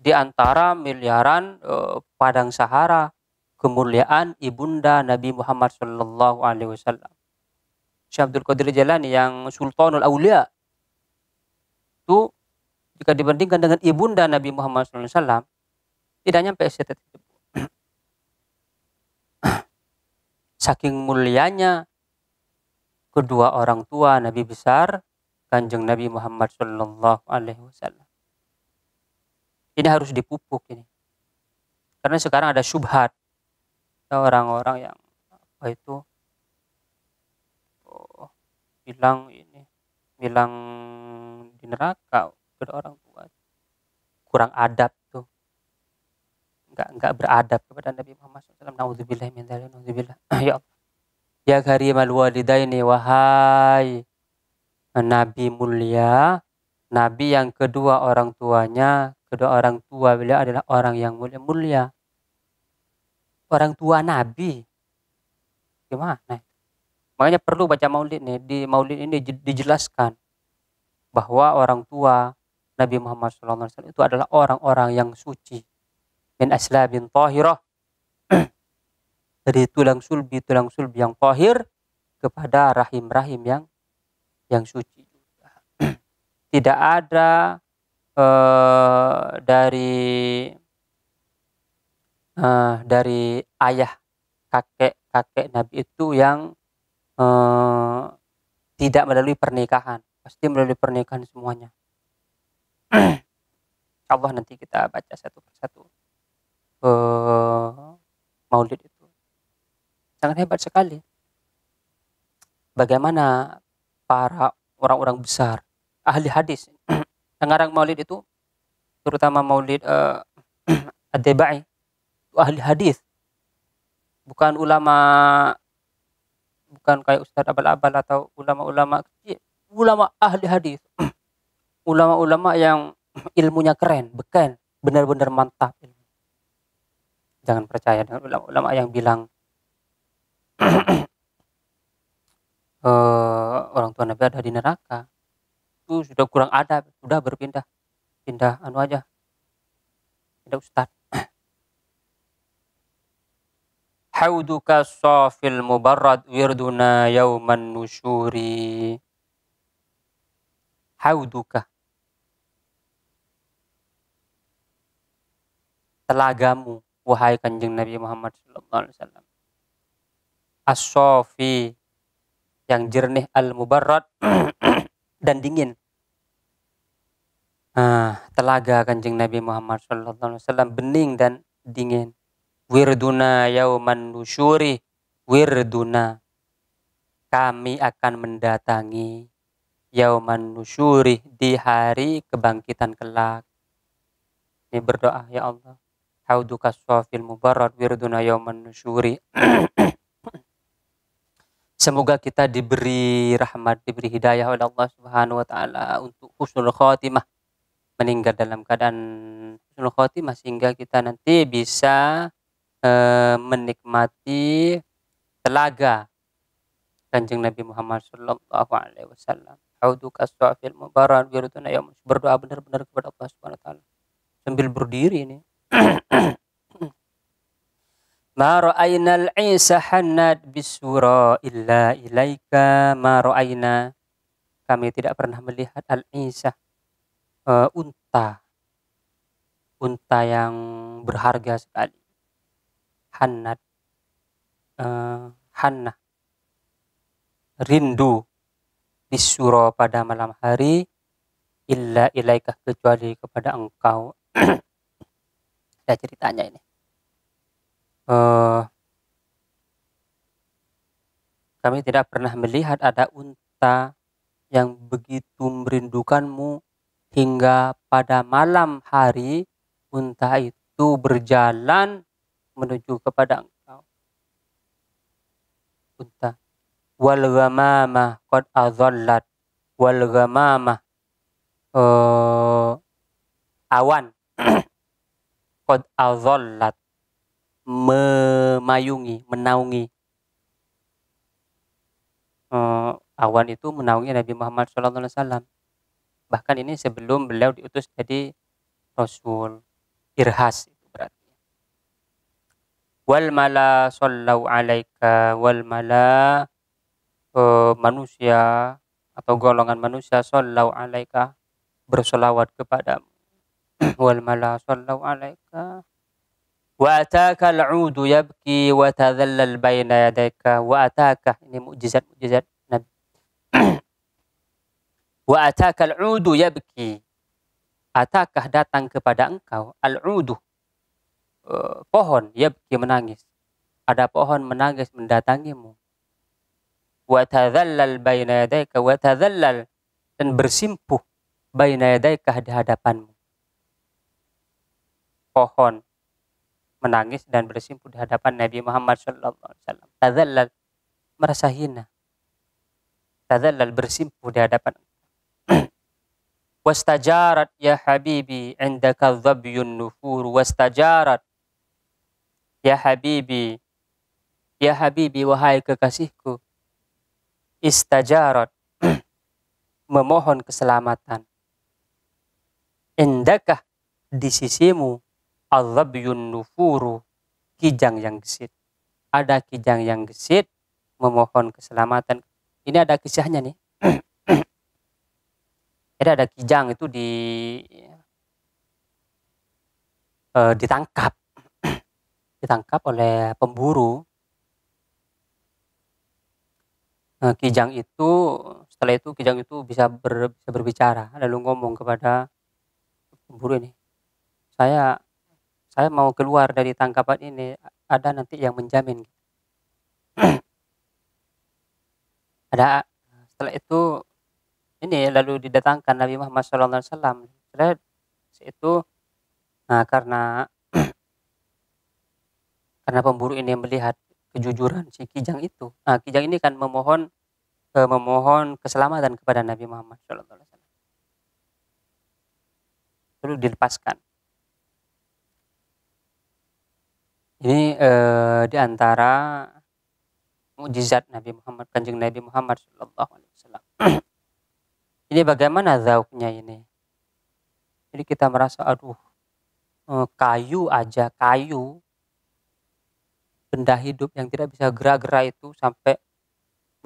di antara miliaran uh, padang sahara kemuliaan ibunda Nabi Muhammad sallallahu alaihi wasallam Syekh Abdul Qadir Jalani yang Sultanul Aulia itu jika dibandingkan dengan ibunda Nabi Muhammad SAW tidak nyampe SCT saking mulianya kedua orang tua Nabi besar Kanjeng Nabi Muhammad Shallallahu Alaihi Wasallam. Ini harus dipupuk ini, karena sekarang ada subhat orang-orang yang apa itu bilang ini bilang di neraka kepada orang tua kurang adab tuh nggak nggak beradab kepada Nabi Muhammad SAW. Nauzubillah min dzalik, nauzubillah. ya Allah. Ya karimal walidaini wahai Nabi mulia, Nabi yang kedua orang tuanya, kedua orang tua beliau adalah orang yang mulia mulia. Orang tua Nabi. Gimana? Makanya perlu baca maulid nih. Di maulid ini dijelaskan bahwa orang tua Nabi Muhammad SAW itu adalah orang-orang yang suci. Min asla bin tahirah. Dari tulang sulbi, tulang sulbi yang tahir kepada rahim-rahim yang yang suci. Tidak ada uh, dari uh, dari ayah kakek kakek Nabi itu yang Eh, tidak melalui pernikahan pasti melalui pernikahan semuanya Allah nanti kita baca satu persatu eh, maulid itu sangat hebat sekali bagaimana para orang-orang besar ahli hadis pengarang maulid itu terutama maulid uh, eh, ad ahli hadis bukan ulama bukan kayak Ustadz abal-abal atau ulama-ulama kecil, ulama ahli hadis, ulama-ulama yang ilmunya keren, beken, benar-benar mantap. Jangan percaya dengan ulama-ulama yang bilang uh, orang tua Nabi ada di neraka. Itu sudah kurang ada, sudah berpindah, pindah anu aja, pindah ustadz. hauduka safil mubarrad wirduna yauman nusyuri hauduka telagamu wahai kanjeng Nabi Muhammad sallallahu alaihi wasallam as-safi yang jernih al-mubarrad dan dingin ah, telaga kanjeng Nabi Muhammad sallallahu alaihi wasallam bening dan dingin Wirduna yauman nusyuri wirduna. Kami akan mendatangi yauman nusyuri di hari kebangkitan kelak. Ini berdoa ya Allah. Hauduka sofil mubarak wirduna yauman nusyuri. Semoga kita diberi rahmat, diberi hidayah oleh Allah Subhanahu wa taala untuk husnul khotimah meninggal dalam keadaan husnul khotimah sehingga kita nanti bisa Eh, menikmati telaga Kanjeng Nabi Muhammad Shallallahu Alaihi Wasallam. Hauduka suafil mubarak birutuna ya berdoa benar-benar kepada Allah Subhanahu Wa Taala sambil berdiri ini. Ma ra'ainal Isa hannat bisura illa ilaika ma ra'aina. Kami tidak pernah melihat al-Isa uh, unta. Unta yang berharga sekali. Hanat, uh, eh, Hannah rindu bisuro pada malam hari illa ilaikah kecuali kepada engkau ada ceritanya ini uh, kami tidak pernah melihat ada unta yang begitu merindukanmu hingga pada malam hari unta itu berjalan menuju kepada engkau. Unta. Wal ghamamah qad adhallat. Wal ghamamah eh, uh, awan qad adhallat memayungi, menaungi. Uh, awan itu menaungi Nabi Muhammad SAW. Bahkan ini sebelum beliau diutus jadi Rasul Irhas wal mala sallau alaika wal mala uh, manusia atau golongan manusia sallau alaika bersolawat kepadamu wal mala sallau alaika wa ataka al'udu yabki wa tadhallal baina yadayka wa ataka ini mukjizat mukjizat nabi wa ataka al'udu yabki atakah datang kepada engkau al'udu Eh, pohon pohon, ia menangis. Ada pohon menangis mendatangimu. Wa tadhallal baina yadayka wa tadhallal dan bersimpuh baina yadayka di hadapanmu. Pohon menangis dan bersimpuh di hadapan Nabi Muhammad sallallahu alaihi wasallam. Tadhallal merasa hina. Tadhallal bersimpuh di hadapan Wastajarat ya habibi indaka dhabyun nufur wastajarat Ya Habibi, Ya Habibi, wahai kekasihku, ista'jarat memohon keselamatan. Indakah di sisimu Allah nufuru, kijang yang gesit. Ada kijang yang gesit, memohon keselamatan. Ini ada kisahnya nih. Jadi ada kijang itu di eh, ditangkap ditangkap oleh pemburu. Nah, Kijang itu setelah itu Kijang itu bisa ber, bisa berbicara lalu ngomong kepada pemburu ini, saya saya mau keluar dari tangkapan ini ada nanti yang menjamin. ada setelah itu ini lalu didatangkan Nabi Muhammad SAW. Setelah itu nah, karena karena pemburu ini melihat kejujuran si Kijang itu. Nah, Kijang ini kan memohon eh, memohon keselamatan kepada Nabi Muhammad Shallallahu Alaihi Wasallam. Lalu dilepaskan. Ini eh, di antara mukjizat Nabi Muhammad Kanjeng Nabi Muhammad Shallallahu Alaihi Wasallam. ini bagaimana zauknya ini? Jadi kita merasa aduh eh, kayu aja kayu benda hidup yang tidak bisa gerak-gerak itu sampai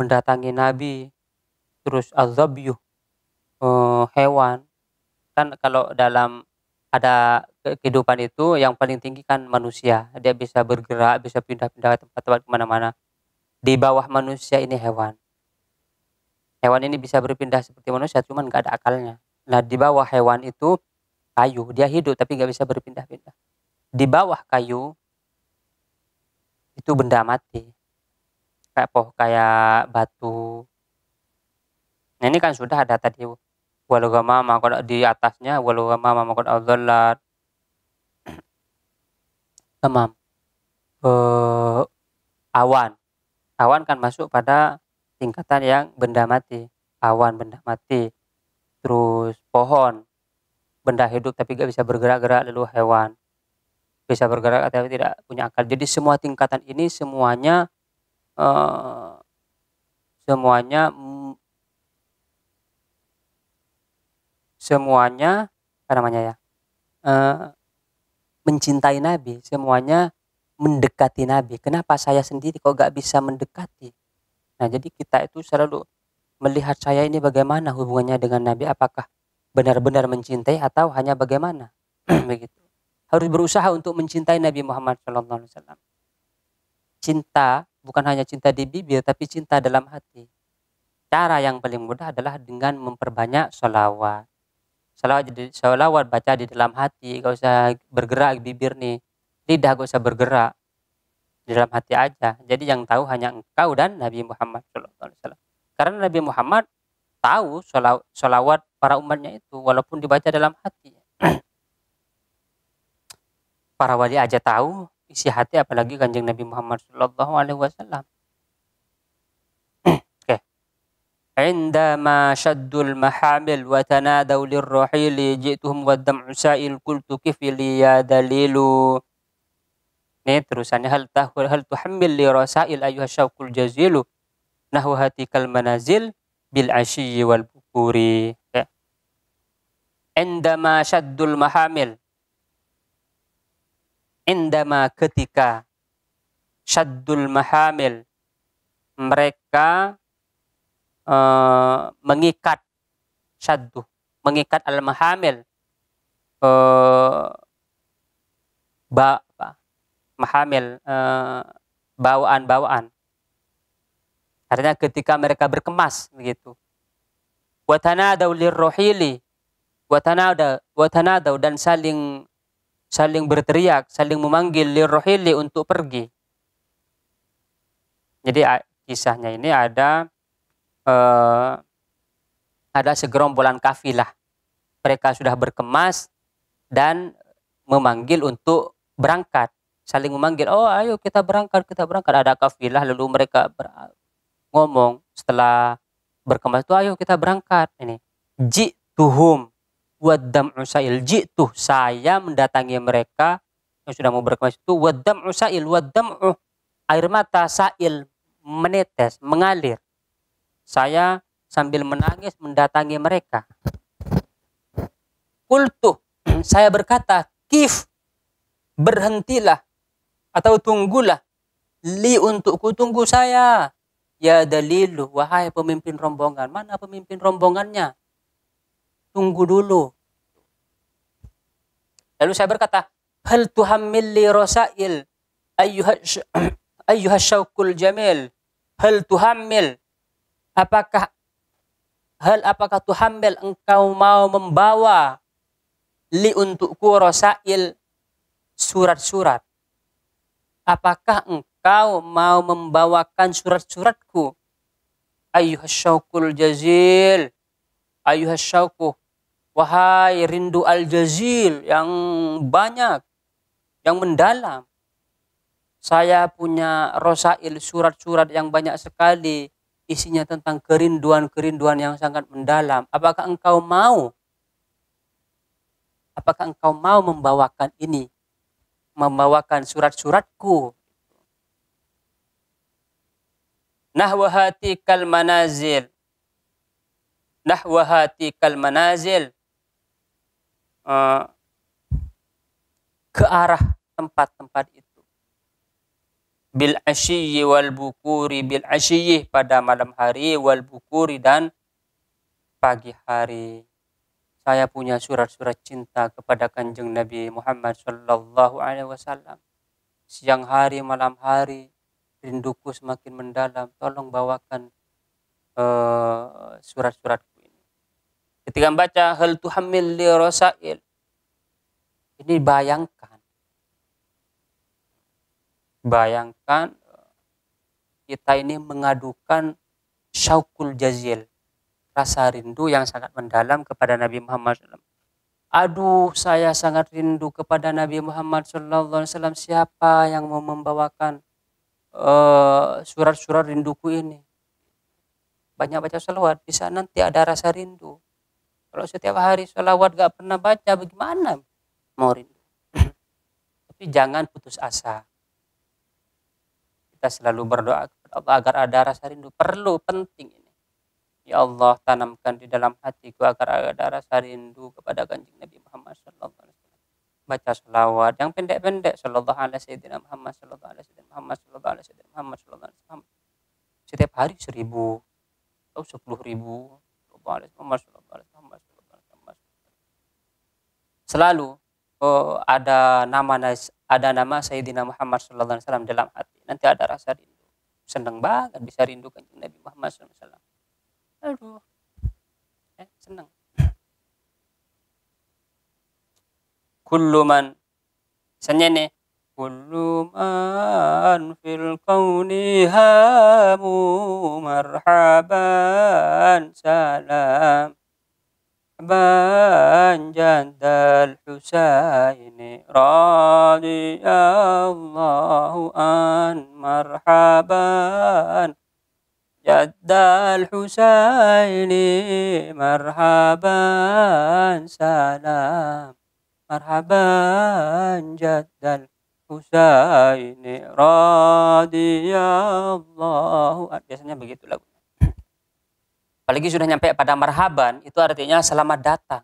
mendatangi Nabi terus azabiyuh eh, hewan kan kalau dalam ada kehidupan itu yang paling tinggi kan manusia dia bisa bergerak bisa pindah-pindah tempat-tempat kemana-mana di bawah manusia ini hewan hewan ini bisa berpindah seperti manusia cuman nggak ada akalnya nah di bawah hewan itu kayu dia hidup tapi nggak bisa berpindah-pindah di bawah kayu itu benda mati kayak poh kayak batu nah ini kan sudah ada tadi walau gama makot di atasnya walau gama makot al-dhalat tamam eh, awan awan kan masuk pada tingkatan yang benda mati awan benda mati terus pohon benda hidup tapi gak bisa bergerak-gerak lalu hewan bisa bergerak atau tidak punya akal. Jadi semua tingkatan ini semuanya uh, semuanya semuanya apa namanya ya uh, mencintai Nabi, semuanya mendekati Nabi. Kenapa saya sendiri kok gak bisa mendekati? Nah jadi kita itu selalu melihat saya ini bagaimana hubungannya dengan Nabi, apakah benar-benar mencintai atau hanya bagaimana begitu harus berusaha untuk mencintai Nabi Muhammad Alaihi Wasallam. Cinta bukan hanya cinta di bibir, tapi cinta dalam hati. Cara yang paling mudah adalah dengan memperbanyak sholawat. Sholawat, sholawat baca di dalam hati, gak usah bergerak bibir nih. Lidah gak usah bergerak, di dalam hati aja. Jadi yang tahu hanya engkau dan Nabi Muhammad Alaihi Wasallam. Karena Nabi Muhammad tahu sholawat para umatnya itu walaupun dibaca dalam hati. para wali aja tahu isi hati apalagi kanjeng Nabi Muhammad Shallallahu Alaihi Wasallam. Oke. Indama shaddul mahamil, wa tanadaw lirrahili jituhum wa dam'u sa'il kultu kifili ya dalilu. Ini terusannya hal tahul hal tuhammil li rasail ayuha syaukul jazilu hati kal manazil bil asyi wal bukuri. Indama shaddul mahamil indama ketika syaddul mahamil mereka uh, mengikat syaddu mengikat al mahamil uh, eh, ba apa, mahamil bawaan eh, bawaan-bawaan artinya ketika mereka berkemas begitu watanadau lirruhili watanadau watanadau dan saling saling berteriak, saling memanggil lirrohili untuk pergi. Jadi kisahnya ini ada eh, ada segerombolan kafilah. Mereka sudah berkemas dan memanggil untuk berangkat. Saling memanggil, oh ayo kita berangkat, kita berangkat. Ada kafilah lalu mereka ngomong setelah berkemas itu ayo kita berangkat ini. Ji tuhum wadam usail jitu saya mendatangi mereka yang sudah mau berkemas itu wadam usail wadam uh, air mata sail menetes mengalir saya sambil menangis mendatangi mereka kultu saya berkata kif berhentilah atau tunggulah li untukku tunggu saya ya dalilu wahai pemimpin rombongan mana pemimpin rombongannya tunggu dulu. Lalu saya berkata, Hal tuhammilli rosail Ayuh syaukul jamil. Hal tuhammil. Apakah hal apakah tuhammil engkau mau membawa li untukku Rosail surat-surat? Apakah engkau mau membawakan surat-suratku? Ayuh syaukul jazil. Ayuh syaukuh Wahai rindu al-jazil yang banyak, yang mendalam. Saya punya rosail surat-surat yang banyak sekali isinya tentang kerinduan-kerinduan yang sangat mendalam. Apakah engkau mau? Apakah engkau mau membawakan ini? Membawakan surat-suratku? Nahwahati kal manazil. Nahwahati kal manazil Eh, ke arah tempat-tempat itu. Bil asyiyi wal bukuri bil asyiyi pada malam hari wal bukuri dan pagi hari. Saya punya surat-surat cinta kepada Kanjeng Nabi Muhammad Shallallahu alaihi wasallam. Siang hari, malam hari, rinduku semakin mendalam. Tolong bawakan eh, surat-surat uh, surat -surat Ketika membaca hal tuhamil li Rosail, Ini bayangkan. Bayangkan eh, kita ini mengadukan syaukul jazil. Rasa rindu yang sangat mendalam kepada Nabi Muhammad SAW. Aduh, saya sangat rindu kepada Nabi Muhammad SAW. Siapa yang mau membawakan eh, surat-surat uh, rinduku ini? Banyak baca selawat. bisa nanti ada rasa rindu. Kalau setiap hari sholawat gak pernah baca, bagaimana mau rindu? Tapi jangan putus asa. Kita selalu berdoa kepada Allah agar ada rasa rindu. Perlu, penting ini. Ya Allah, tanamkan di dalam hatiku agar ada rasa rindu kepada kanjeng Nabi Muhammad SAW. Baca sholawat yang pendek-pendek. Sallallahu alaihi Muhammad, sallallahu alaihi sayyidina Muhammad, sallallahu alaihi Muhammad, sallallahu alaihi Muhammad. Setiap hari seribu atau sepuluh ribu. Sallallahu alaihi Muhammad, sallallahu alaihi selalu oh, ada nama ada nama Sayyidina Muhammad sallallahu alaihi wasallam dalam hati. Nanti ada rasa rindu. Senang banget bisa rindu kanjeng Nabi Muhammad sallallahu alaihi wasallam. Aduh. Eh, seneng. Kullu man misalnya nih kullu man fil kauni hamu marhaban salam banjan dal husaini radhiyallahu an marhaban Jadal Husaini marhaban salam marhaban Jandal Husaini radhiyallahu biasanya begitu lagu Apalagi sudah nyampe pada marhaban, itu artinya selamat datang.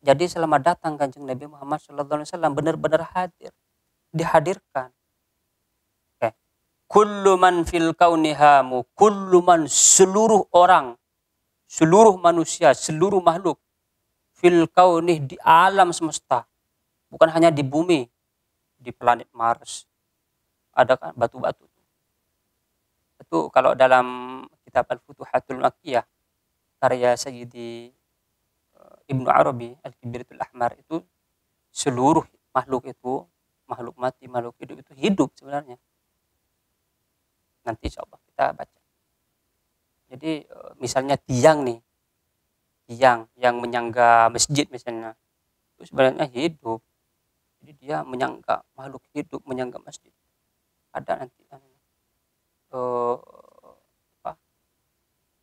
Jadi selamat datang kanjeng Nabi Muhammad SAW benar-benar hadir, dihadirkan. Okay. Kullu man fil kaunihamu, kullu man seluruh orang, seluruh manusia, seluruh makhluk. Fil kaunih di alam semesta. Bukan hanya di bumi, di planet Mars. Ada kan batu-batu itu kalau dalam kitab Al-Futuhatul Makkiyah karya Sayyidi eh, Ibnu Arabi al kibiritul Ahmar itu seluruh makhluk itu makhluk mati, makhluk hidup itu hidup sebenarnya. Nanti coba kita baca. Jadi eh, misalnya tiang nih, tiang yang menyangga masjid misalnya, itu sebenarnya hidup. Jadi dia menyangga makhluk hidup, menyangga masjid. Ada nanti. Eh, apa,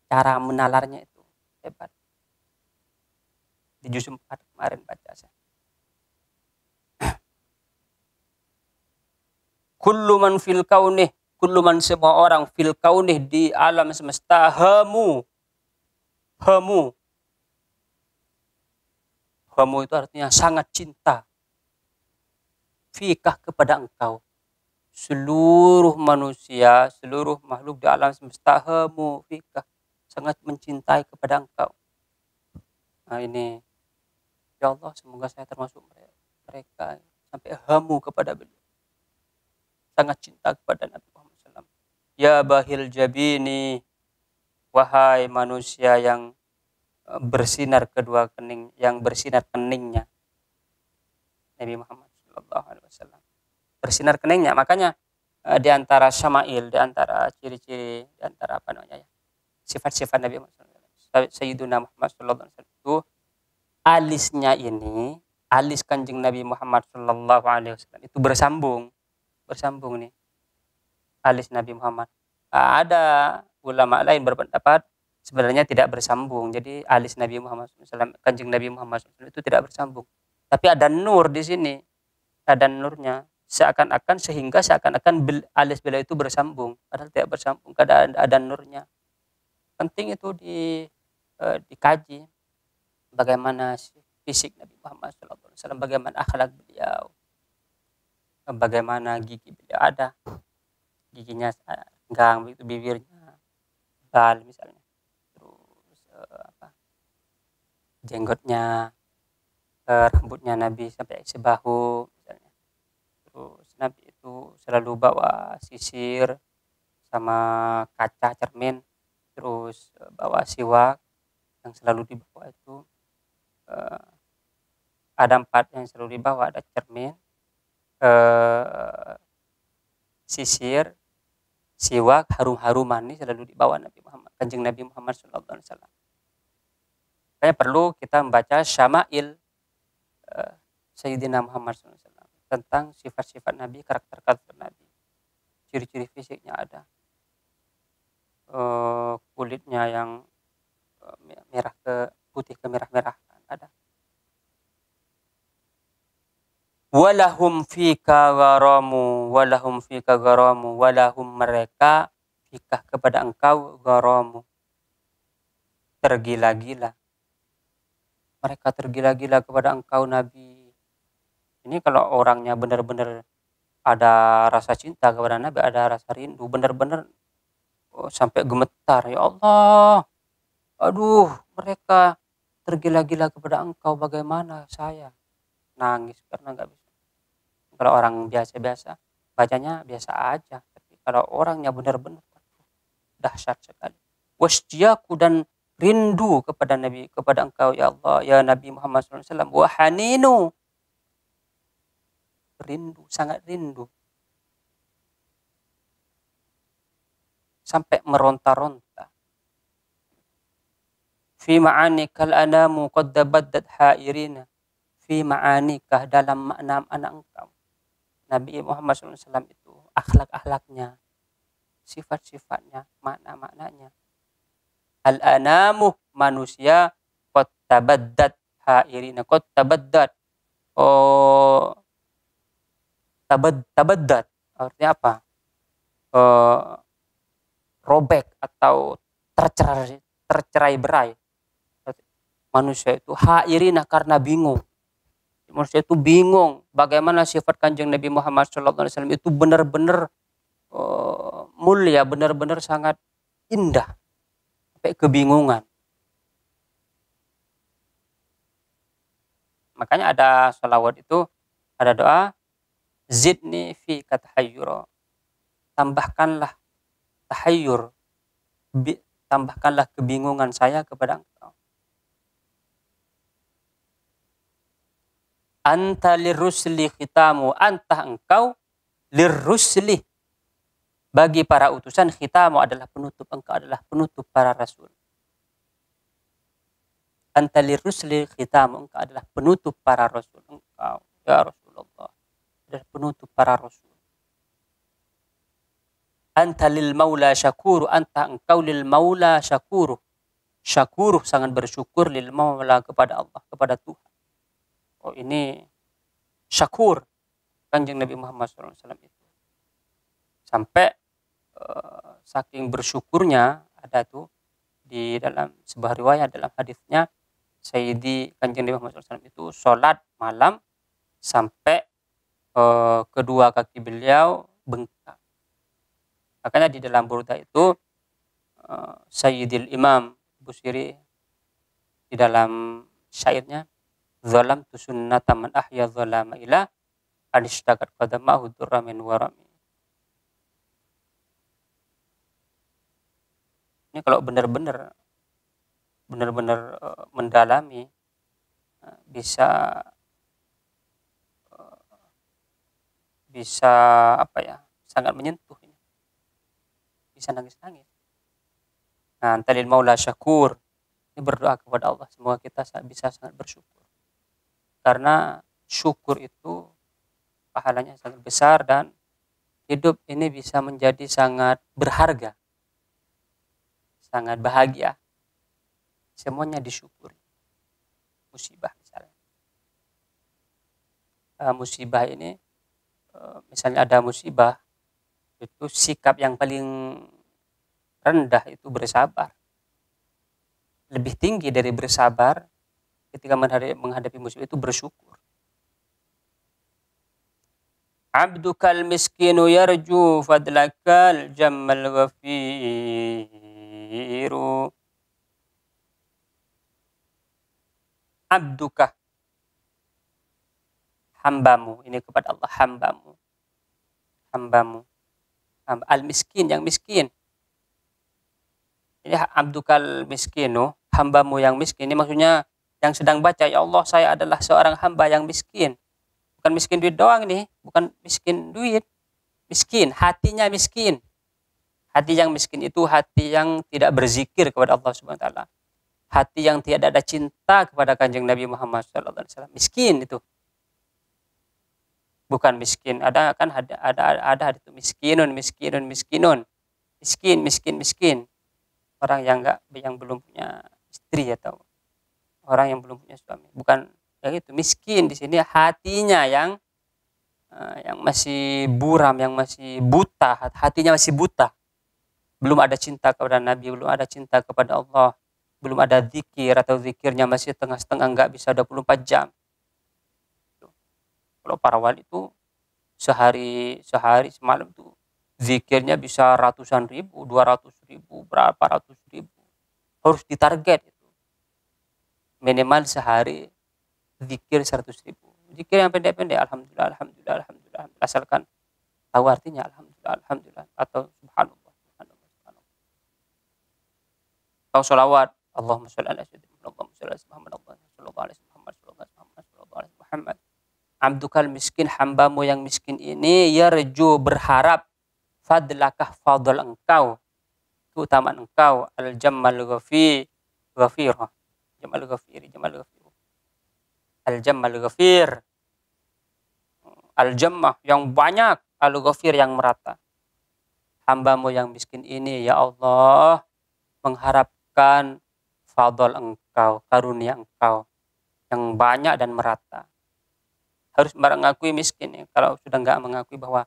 cara menalarnya itu hebat di juz kemarin baca saya kullu man fil kaunih kullu man semua orang fil kaunih di alam semesta hamu hamu hamu itu artinya sangat cinta fikah kepada engkau seluruh manusia, seluruh makhluk di alam semesta hamu fikah sangat mencintai kepada engkau. Nah ini, ya Allah semoga saya termasuk mereka sampai hamu kepada beliau. Sangat cinta kepada Nabi Muhammad SAW. Ya bahil jabini, wahai manusia yang eh, bersinar kedua kening, yang bersinar keningnya. Nabi Muhammad Sallallahu Alaihi Wasallam bersinar keningnya. Makanya eh, di antara syama'il, di antara ciri-ciri, di antara apa namanya ya, sifat-sifat Nabi Muhammad Sayyiduna Muhammad SAW itu alisnya ini, alis Kanjeng Nabi Muhammad SAW itu bersambung. Bersambung nih. Alis Nabi Muhammad. Nah, ada ulama lain berpendapat sebenarnya tidak bersambung. Jadi alis Nabi Muhammad SAW, kanjeng Nabi Muhammad SAW itu tidak bersambung. Tapi ada nur di sini, ada nurnya seakan-akan sehingga seakan-akan alis bela itu bersambung padahal tidak bersambung keadaan ada nurnya penting itu di e, dikaji bagaimana fisik Nabi Muhammad SAW bagaimana akhlak beliau bagaimana gigi beliau ada giginya gang begitu bibirnya bal misalnya terus e, apa jenggotnya e, rambutnya Nabi sampai sebahu itu selalu bawa sisir sama kaca cermin terus eh, bawa siwak yang selalu dibawa itu uh, ada empat yang selalu dibawa ada cermin uh, sisir siwak harum-harum manis selalu dibawa Nabi Muhammad kanjeng Nabi Muhammad SAW Alaihi Wasallam makanya perlu kita membaca syama'il uh, Sayyidina Muhammad SAW tentang sifat-sifat Nabi, karakter-karakter Nabi. Ciri-ciri fisiknya ada. E, kulitnya yang eh, merah ke putih ke merah-merah kan ada. Walahum fika garamu, walahum fika garamu, walahum mereka fika kepada engkau garamu. Tergila-gila. Mereka tergila-gila kepada engkau Nabi ini kalau orangnya benar-benar ada rasa cinta kepada Nabi, ada rasa rindu, benar-benar oh, sampai gemetar, ya Allah. Aduh, mereka tergila-gila kepada engkau bagaimana saya nangis karena nggak bisa. Kalau orang biasa-biasa bacanya biasa aja, tapi kalau orangnya benar-benar dahsyat sekali. Wasjiaku dan rindu kepada Nabi kepada engkau ya Allah ya Nabi Muhammad SAW wahaninu, rindu, sangat rindu. Sampai meronta-ronta. Fi ma'anikal anamu qad dabaddat ha'irina. Fi ma'anikah dalam makna anak engkau. Nabi Muhammad SAW itu akhlak-akhlaknya, sifat-sifatnya, makna-maknanya. Al-anamu manusia qad tabaddat ha'irina qad tabaddat oh tabad, tabadat artinya apa? E, robek atau tercerai tercerai berai. Manusia itu hairina karena bingung. Manusia itu bingung bagaimana sifat kanjeng Nabi Muhammad SAW itu benar-benar e, mulia, benar-benar sangat indah. Sampai kebingungan. Makanya ada sholawat itu, ada doa, zidni fi katahayyura tambahkanlah tahayyur tambahkanlah kebingungan saya kepada engkau anta lirusli khitamu anta engkau lirusli bagi para utusan khitamu adalah penutup engkau adalah penutup para rasul anta lirusli khitamu engkau adalah penutup para rasul engkau ya Rasulullah dan penutup para rasul. Anta lil maula syakuru, anta engkau lil maula syakuru. Syakuru sangat bersyukur lil maula kepada Allah, kepada Tuhan. Oh ini syakur kanjeng Nabi Muhammad SAW itu. Sampai uh, saking bersyukurnya ada tuh di dalam sebuah riwayat dalam hadisnya Sayyidi Kanjeng Nabi Muhammad SAW itu sholat malam sampai eh, kedua kaki beliau bengkak. Makanya di dalam burda itu eh, Sayyidil Imam Busiri di dalam syairnya zalam tu sunnata man ahya zalama ila anistaqat qadamahu durra min warami. Ini kalau benar-benar benar-benar eh, mendalami eh, bisa bisa apa ya sangat menyentuh ini bisa nangis-nangis nah talil maula syakur ini berdoa kepada Allah semoga kita bisa sangat bersyukur karena syukur itu pahalanya sangat besar dan hidup ini bisa menjadi sangat berharga sangat bahagia semuanya disyukuri musibah misalnya eh, musibah ini Eh, misalnya ada musibah itu sikap yang paling rendah itu bersabar lebih tinggi dari bersabar ketika menghadapi musibah itu bersyukur abdukal miskinu yarju fadlakal jammal wafiru abduka hambamu ini kepada Allah hambamu hambamu al miskin yang miskin ini abdukal miskinu hambamu yang miskin ini maksudnya yang sedang baca ya Allah saya adalah seorang hamba yang miskin bukan miskin duit doang nih bukan miskin duit miskin hatinya miskin hati yang miskin itu hati yang tidak berzikir kepada Allah Subhanahu wa taala hati yang tidak ada cinta kepada kanjeng Nabi Muhammad SAW miskin itu bukan miskin. Ada kan ada ada ada itu miskinun, miskinun, miskinun. Miskin, miskin, miskin. Orang yang enggak yang belum punya istri atau orang yang belum punya suami. Bukan ya itu miskin di sini hatinya yang eh, yang masih buram, yang masih buta, hatinya masih buta. Belum ada cinta kepada Nabi, belum ada cinta kepada Allah, belum ada zikir atau zikirnya masih tengah-tengah nggak bisa 24 jam kalau para wali itu sehari sehari semalam tuh zikirnya bisa ratusan ribu, dua ratus ribu, berapa ratus ribu. Harus ditarget itu. Minimal sehari zikir seratus ribu. Zikir yang pendek-pendek, alhamdulillah, alhamdulillah, alhamdulillah, alhamdulillah. Asalkan tahu artinya, alhamdulillah, alhamdulillah. Atau subhanallah, subhanallah, subhanallah. Atau sholawat, Allahumma sholli ala sayyidina Muhammad, Allahumma sholli ala Muhammad, Allahumma sholli ala Muhammad, Allahumma sholli ala Muhammad abdukal miskin hambamu yang miskin ini yarju berharap fadlakah fadl engkau keutamaan engkau al jamal ghafi ghafir jamal ghafir jamal ghafir al jamal ghafir al jammah yang banyak al ghafir yang merata hambamu yang miskin ini ya Allah mengharapkan fadl engkau karunia engkau yang banyak dan merata harus mengakui miskin. Ya. Kalau sudah nggak mengakui bahwa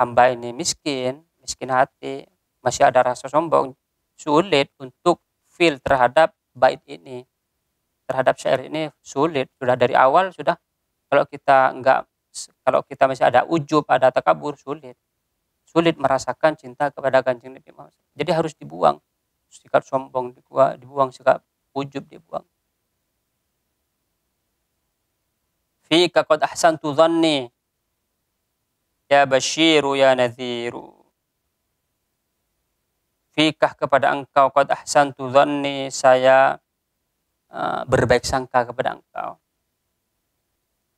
hamba ini miskin, miskin hati, masih ada rasa sombong, sulit untuk feel terhadap bait ini, terhadap syair ini sulit. Sudah dari awal sudah kalau kita nggak kalau kita masih ada ujub, ada takabur sulit. Sulit merasakan cinta kepada kanjeng Nabi Muhammad. Jadi harus dibuang sikap sombong dibuang, dibuang sikap ujub dibuang. Fika qad ahsantu dhanni. Ya bashiru ya nadhiru. Fikah kepada engkau qad ahsantu dhanni. Saya uh, berbaik sangka kepada engkau.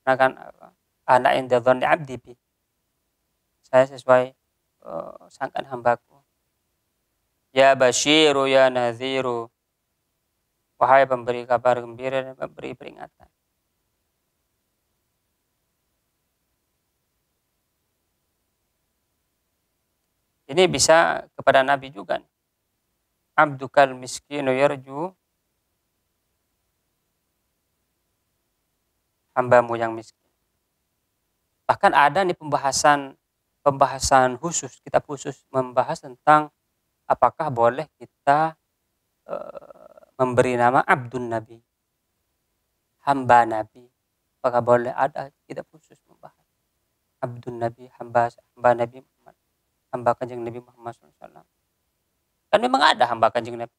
Nah kan eh, anak inda dhanni abdi bi. Saya sesuai uh, sangkaan hambaku. Ya bashiru ya nadhiru. Wahai pemberi kabar gembira dan pemberi peringatan. Ini bisa kepada Nabi juga. Abdukal miskinu yarju hambamu yang miskin. Bahkan ada nih pembahasan pembahasan khusus, kita khusus membahas tentang apakah boleh kita e, memberi nama Abdun Nabi, hamba Nabi. Apakah boleh ada kita khusus membahas Abdun Nabi, hamba hamba Nabi hamba kanjeng Nabi Muhammad SAW. kan memang ada hamba kanjeng Nabi.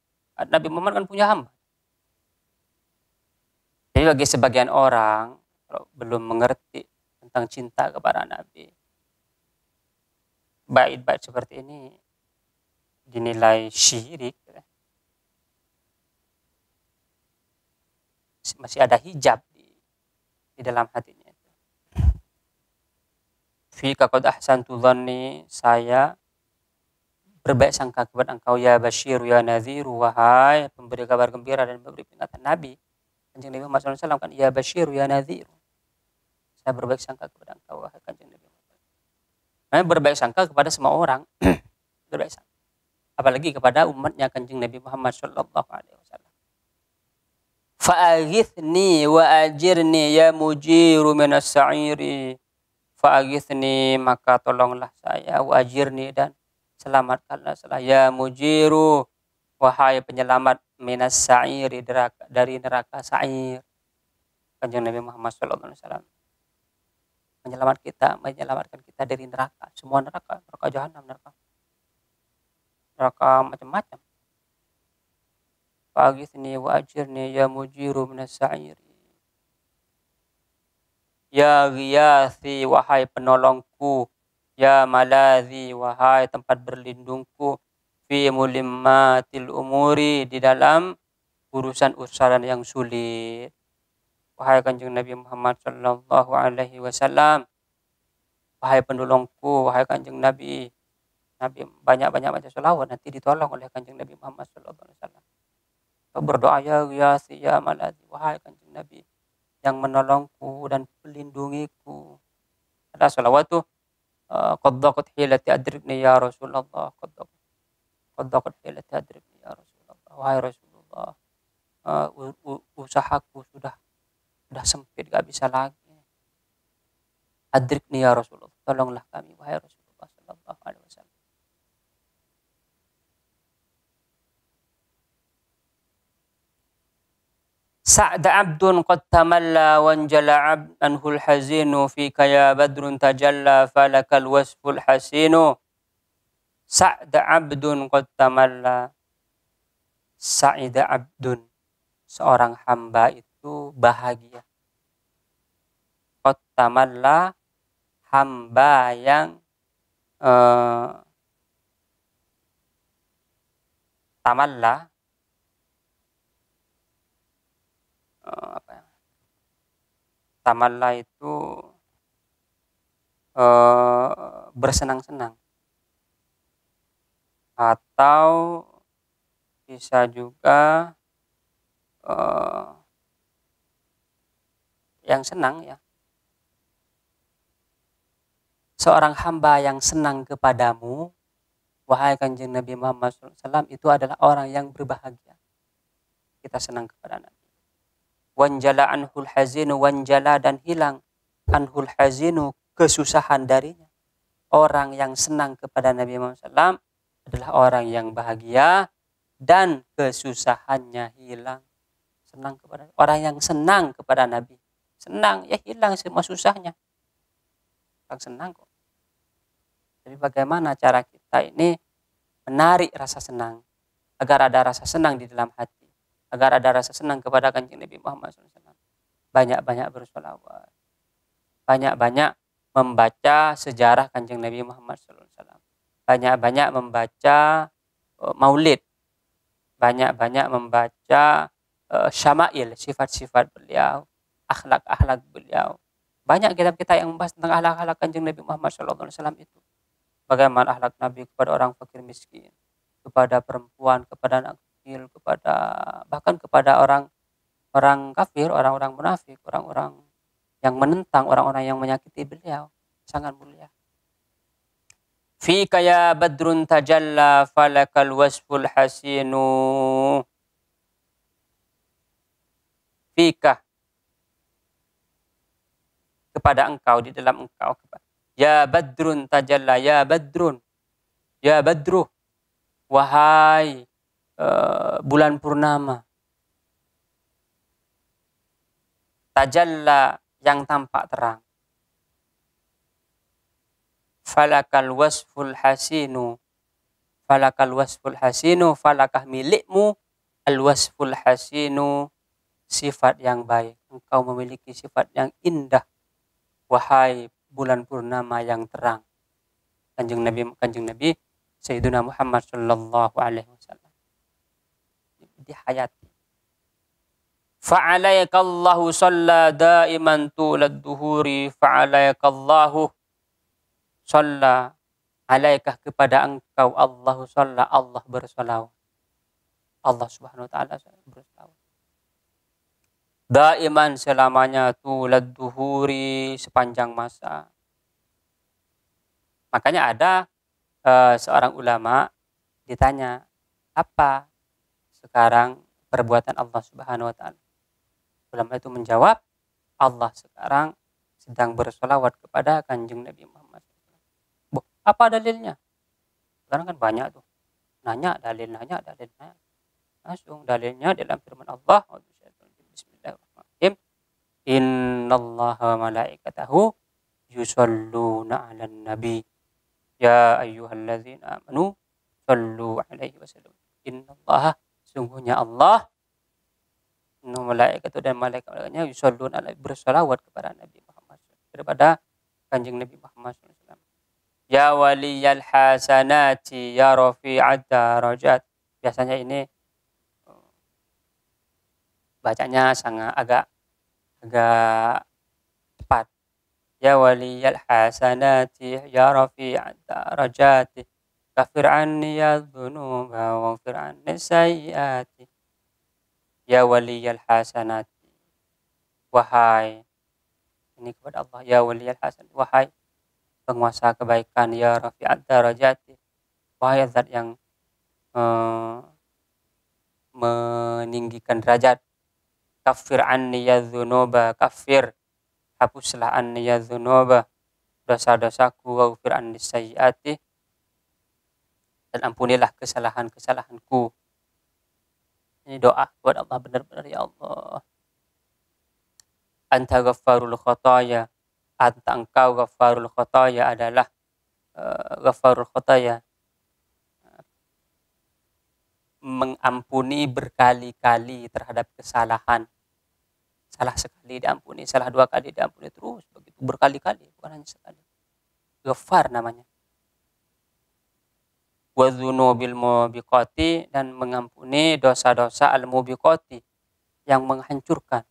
Nabi Muhammad kan punya hamba. Jadi bagi sebagian orang kalau belum mengerti tentang cinta kepada Nabi, bait-bait seperti ini dinilai syirik. Ya. Masih ada hijab di, di dalam hati fi kakod ahsantu dhanni saya berbaik sangka kepada engkau ya Bashir ya Nadhir wahai pemberi kabar gembira dan pemberi peringatan Nabi Kanjeng Nabi Muhammad SAW kan ya Bashir ya Nadhir saya berbaik sangka kepada engkau wahai Kanjeng Nabi Muhammad saya berbaik sangka kepada semua orang berbaik sangka apalagi kepada umatnya Kanjeng Nabi Muhammad Shallallahu alaihi wasallam fa'aghithni wa ajirni ya mujiru minas sa'iri fa'agithni maka tolonglah saya wajirni dan selamatkanlah saya mujiru wahai penyelamat minas sa'ir dari neraka sa'ir kanjeng Nabi Muhammad SAW menyelamat kita menyelamatkan kita dari neraka semua neraka neraka jahanam neraka neraka macam-macam pagi sini wajirni ya mujiru minas sa'iri Ya Riyasi, wahai penolongku. Ya Malazi, wahai tempat berlindungku. Fi mulimatil umuri, di dalam urusan-urusan yang sulit. Wahai kanjeng Nabi Muhammad Sallallahu Alaihi Wasallam. Wahai penolongku, wahai kanjeng Nabi. Nabi banyak-banyak baca sholawat nanti ditolong oleh kanjeng Nabi Muhammad Sallallahu Alaihi Wasallam. Berdoa ya si, ya Malazi, wahai kanjeng Nabi yang menolongku dan pelindungiku. Ada salawat tuh eh, qaddaqat hilati adribni ya Rasulullah qaddaqat hilati adribni ya Rasulullah wahai Rasulullah uh, usahaku sudah sudah sempit gak bisa lagi adribni ya Rasulullah tolonglah kami wahai Rasulullah sallallahu alaihi wasallam Sa'da abdun qad tamalla wanjala anhul hazinu fi kaya badrun tajalla falakal wasful hasinu. Sa'da abdun qad tamalla. Sa'ida abdun. Seorang hamba itu bahagia. Qad tamalla hamba yang uh, tamalla uh, apa ya tamalla itu uh, bersenang-senang atau bisa juga uh, yang senang ya seorang hamba yang senang kepadamu wahai kanjeng Nabi Muhammad SAW itu adalah orang yang berbahagia kita senang kepada Nabi wanjala anhul hazinu wanjala dan hilang anhul hazinu kesusahan darinya orang yang senang kepada Nabi Muhammad SAW adalah orang yang bahagia dan kesusahannya hilang senang kepada orang yang senang kepada Nabi senang ya hilang semua susahnya orang senang kok tapi bagaimana cara kita ini menarik rasa senang agar ada rasa senang di dalam hati agar ada rasa senang kepada kanjeng Nabi Muhammad SAW. Banyak-banyak bersolawat, banyak-banyak membaca sejarah kanjeng Nabi Muhammad SAW, banyak-banyak membaca eh, maulid, banyak-banyak membaca eh, syama'il, sifat-sifat beliau, akhlak-akhlak beliau. Banyak kitab kita yang membahas tentang akhlak-akhlak kanjeng Nabi Muhammad SAW itu. Bagaimana akhlak Nabi kepada orang fakir miskin, kepada perempuan, kepada anak Injil kepada bahkan kepada orang orang kafir, orang-orang munafik, orang-orang yang menentang, orang-orang yang menyakiti beliau sangat mulia. Fi kaya badrun tajalla falakal wasful hasinu. Fika kepada engkau di dalam engkau ya badrun tajalla ya badrun ya badru wahai uh, bulan purnama. Tajalla yang tampak terang. Falakal wasful hasinu. Falakal wasful hasinu. Falakah milikmu. Al wasful hasinu. Sifat yang baik. Engkau memiliki sifat yang indah. Wahai bulan purnama yang terang. Kanjeng Nabi, Kanjeng Nabi Sayyiduna Muhammad Sallallahu Alaihi di hayati. Allahu salla daiman tulad duhuri Allahu salla alaikah kepada engkau Allahu salla Allah bersolawat. Allah subhanahu wa ta'ala bersolawat. Daiman selamanya tulad duhuri sepanjang masa. Makanya ada uh, seorang ulama ditanya, apa sekarang perbuatan Allah Subhanahu wa taala. Ulama itu menjawab, Allah sekarang sedang bersolawat kepada kanjeng Nabi Muhammad. Boh, apa dalilnya? Sekarang kan banyak tuh. Nanya dalil, nanya dalil, nanya. Langsung dalilnya dalam firman Allah. Bismillahirrahmanirrahim. Inna wa malaikatahu yusalluna ala nabi. Ya ayyuhalladzina amanu sallu 'alaihi wasallam. Inna Allah sungguhnya Allah malaikat dan malaikat-malaikatnya yusallun ala bersalawat kepada Nabi Muhammad daripada kanjeng Nabi Muhammad SAW. Ya waliyal hasanati ya rafi'ad darajat. Biasanya ini eh, bacanya sangat agak agak tepat. Ya waliyal hasanati ya rafi'ad darajat kafir anni wa kafir anni sayyati ya waliyal hasanati wahai ini kepada Allah ya waliyal hasanati wahai penguasa kebaikan ya rafi'at darajati wahai zat yang uh, meninggikan derajat kafir anni dhunuba kafir hapuslah anni dhunuba dosa-dosaku kafir anni sayyati dan ampunilah kesalahan-kesalahanku. Ini doa buat Allah benar-benar ya Allah. Anta ghaffarul khotoya. Anta engkau ghaffarul khotoya adalah uh, eh, ghaffarul khotoya. Mengampuni berkali-kali terhadap kesalahan. Salah sekali diampuni, salah dua kali diampuni terus. Begitu berkali-kali, bukan hanya sekali. Ghaffar namanya wa dzunubil mubiqati dan mengampuni dosa-dosa al mubiqati yang menghancurkan.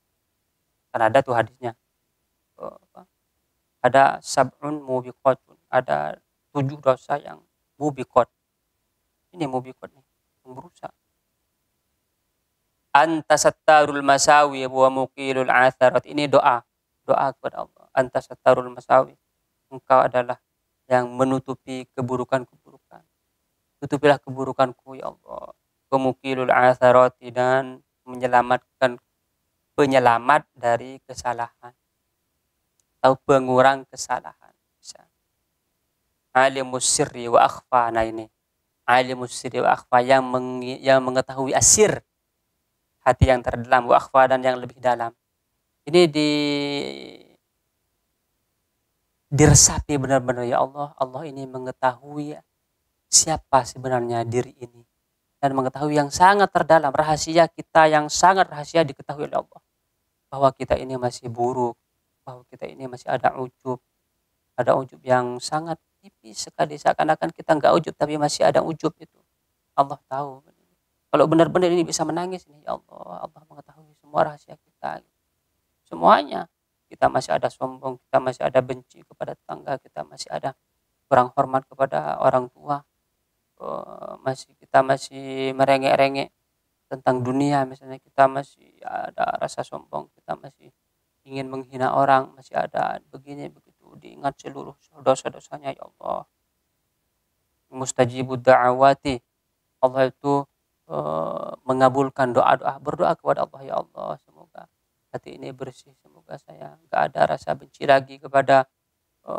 Kan ada tuh hadisnya. Oh, ada sab'un mubiqatun, ada tujuh dosa yang mubiqat. Ini mubiqat nih, yang berusaha. Anta sattarul masawi wa muqilul atharat. Ini doa, doa kepada Allah. Anta sattarul masawi. Engkau adalah yang menutupi keburukan-keburukan tutupilah keburukanku ya Allah pemukilul asaroti dan menyelamatkan penyelamat dari kesalahan atau pengurang kesalahan bisa alimus sirri wa akhfa nah ini alimus sirri wa akhfa yang, meng, yang mengetahui asir hati yang terdalam wa akhfa dan yang lebih dalam ini di diresapi benar-benar ya Allah Allah ini mengetahui siapa sebenarnya diri ini dan mengetahui yang sangat terdalam rahasia kita yang sangat rahasia diketahui oleh Allah bahwa kita ini masih buruk bahwa kita ini masih ada ujub ada ujub yang sangat tipis sekali seakan-akan kita nggak ujub tapi masih ada ujub itu Allah tahu kalau benar-benar ini bisa menangis ini ya Allah Allah mengetahui semua rahasia kita semuanya kita masih ada sombong kita masih ada benci kepada tetangga kita masih ada kurang hormat kepada orang tua Eh, masih kita masih merengek-rengek tentang dunia misalnya kita masih ada rasa sombong kita masih ingin menghina orang masih ada begini begitu diingat seluruh dosa-dosanya ya Allah mustajibud da'awati Allah itu e, mengabulkan doa-doa berdoa kepada Allah ya Allah semoga hati ini bersih semoga saya nggak ada rasa benci lagi kepada e,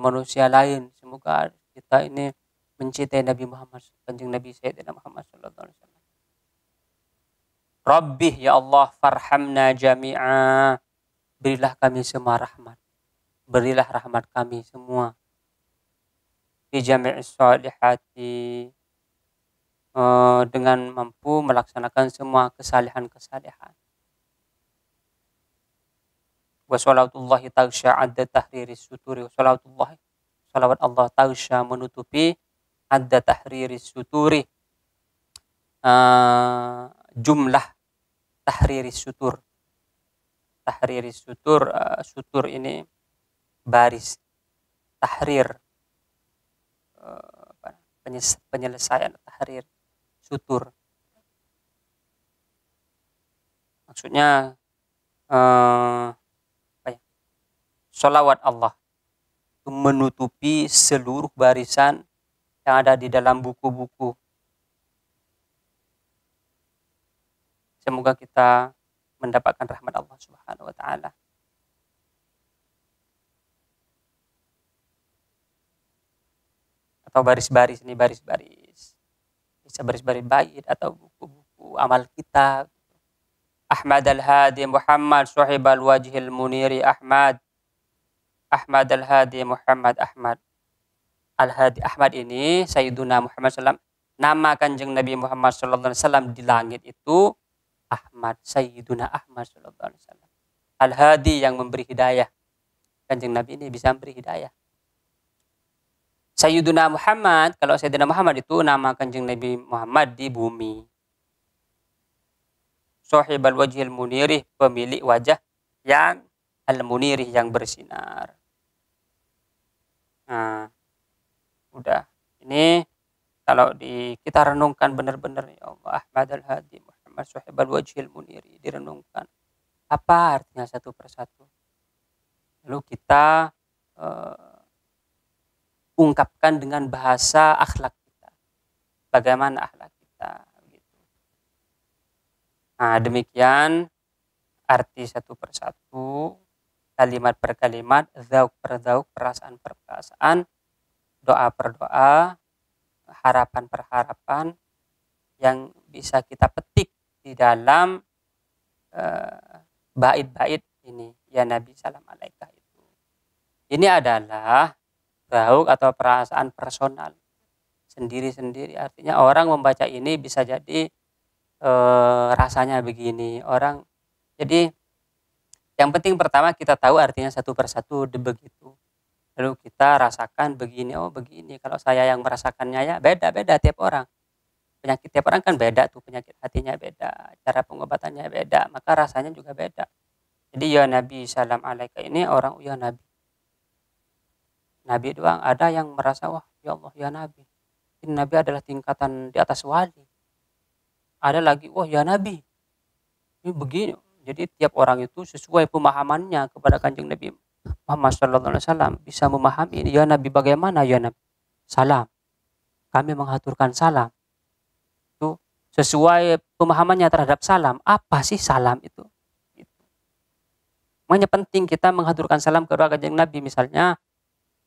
manusia lain semoga kita ini mencintai Nabi Muhammad kanjeng Nabi Sayyidina Muhammad sallallahu alaihi wasallam. Rabbih ya Allah farhamna jami'a. Berilah kami semua rahmat. Berilah rahmat kami semua. Di jami'i salihati eh, dengan mampu melaksanakan semua kesalahan kesalahan. Wa salawatullahi tagsya adda tahriri suturi. Wa salawatullahi salawat Allah tagsya menutupi ada tahriri suturi uh, eh, jumlah tahriri sutur tahriri sutur uh, eh, sutur ini baris tahrir uh, penyelesaian tahrir sutur maksudnya uh, apa ya? solawat Allah menutupi seluruh barisan yang ada di dalam buku-buku. Semoga kita mendapatkan rahmat Allah Subhanahu wa taala. Atau baris-baris ini baris-baris. Bisa baris-baris bait atau buku-buku amal kita. Ahmad Al-Hadi Muhammad Suhaib Al-Wajhil Muniri Ahmad Ahmad Al-Hadi Muhammad Ahmad Al-Hadi Ahmad ini Sayyiduna Muhammad SAW nama kanjeng Nabi Muhammad SAW di langit itu Ahmad Sayyiduna Ahmad SAW Al-Hadi yang memberi hidayah kanjeng Nabi ini bisa memberi hidayah Sayyiduna Muhammad kalau Sayyidina Muhammad itu nama kanjeng Nabi Muhammad di bumi Sohibal wajhil munirih pemilik wajah yang al munirih yang bersinar nah udah ini kalau di kita renungkan benar-benar ya Allah Ahmad al Hadi Muhammad al Wajhil Muniri direnungkan apa artinya satu persatu lalu kita uh, ungkapkan dengan bahasa akhlak kita bagaimana akhlak kita gitu. nah demikian arti satu persatu kalimat per kalimat zauk per zauk perasaan per perasaan doa per doa, harapan per harapan yang bisa kita petik di dalam eh, bait-bait ini ya Nabi salam alaika itu. Ini adalah bau atau perasaan personal sendiri-sendiri. Artinya orang membaca ini bisa jadi e, rasanya begini. Orang jadi yang penting pertama kita tahu artinya satu persatu begitu lalu kita rasakan begini oh begini kalau saya yang merasakannya ya beda beda tiap orang penyakit tiap orang kan beda tuh penyakit hatinya beda cara pengobatannya beda maka rasanya juga beda jadi ya Nabi salam alaika ini orang ya Nabi Nabi doang ada yang merasa wah ya Allah ya Nabi ini Nabi adalah tingkatan di atas wali ada lagi wah ya Nabi ini begini jadi tiap orang itu sesuai pemahamannya kepada kanjeng Nabi Muhammad Shallallahu Alaihi Wasallam bisa memahami ya Nabi bagaimana ya Nabi salam kami menghaturkan salam itu sesuai pemahamannya terhadap salam apa sih salam itu itu. makanya penting kita menghaturkan salam kepada kanjeng Nabi misalnya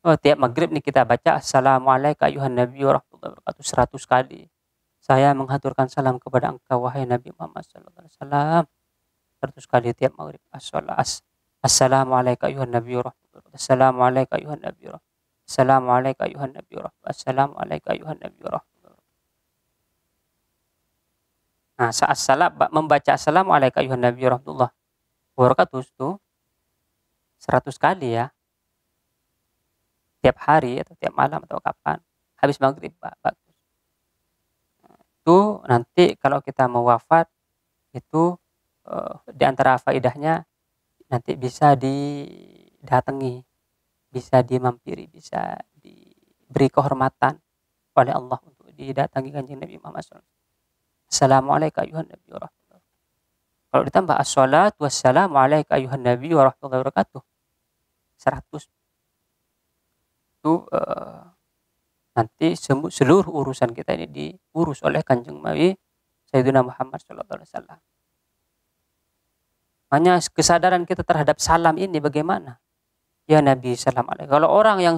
oh, tiap maghrib nih kita baca assalamualaikum Yuhan Nabi warahmatullahi wabarakatuh seratus kali saya menghaturkan salam kepada engkau wahai Nabi Muhammad Sallallahu Alaihi Wasallam seratus kali tiap maghrib Assalamualaikum. Assalamualaikum عليك أيها النبي ورحمة الله السلام عليك أيها Nah, saat salat membaca Assalamualaikum ayuhan Nabi warahmatullah wabarakatuh itu 100 kali ya. Tiap hari atau tiap malam atau kapan. Habis maghrib bagus. itu nanti kalau kita mau wafat itu eh, di antara faidahnya nanti bisa didatangi bisa dimampiri bisa diberi kehormatan oleh Allah untuk didatangi kanjeng Nabi Muhammad SAW Assalamualaikum ayuhan Nabi warahmatullahi kalau ditambah as-salatu wassalamu alaika ayuhan Nabi warahmatullahi wabarakatuh 100 itu uh, nanti seluruh urusan kita ini diurus oleh kanjeng Nabi Sayyidina Muhammad Sallallahu Alaihi SAW hanya kesadaran kita terhadap salam ini bagaimana? Ya Nabi salam alaihi. Kalau orang yang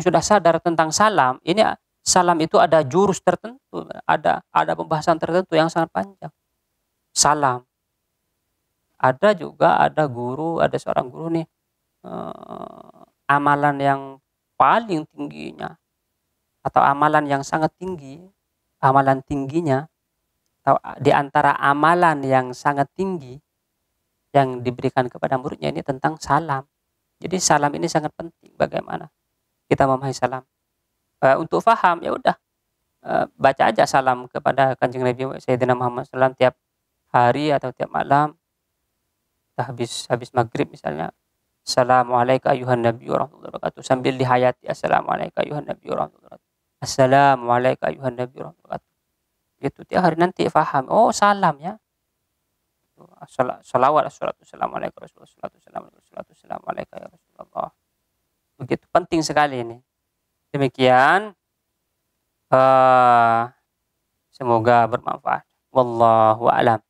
sudah sadar tentang salam, ini salam itu ada jurus tertentu, ada ada pembahasan tertentu yang sangat panjang. Salam. Ada juga ada guru, ada seorang guru nih eh, amalan yang paling tingginya atau amalan yang sangat tinggi, amalan tingginya atau di antara amalan yang sangat tinggi yang diberikan kepada muridnya ini tentang salam. Jadi salam ini sangat penting bagaimana kita memahami salam. Uh, untuk faham ya udah uh, baca aja salam kepada Kanjeng Nabi Sayyidina Muhammad SAW tiap hari atau tiap malam. habis habis maghrib misalnya. Assalamualaikum ayuhan Nabi warahmatullahi wabarakatuh. Sambil dihayati Assalamualaikum ayuhan Nabi warahmatullahi wabarakatuh. Assalamualaikum ayuhan Nabi warahmatullahi wabarakatuh. Gitu tiap hari nanti faham. Oh salam ya salawat salatu salam salatu salam salatu salam ya Rasulullah begitu penting sekali ini demikian uh, semoga bermanfaat wallahu alam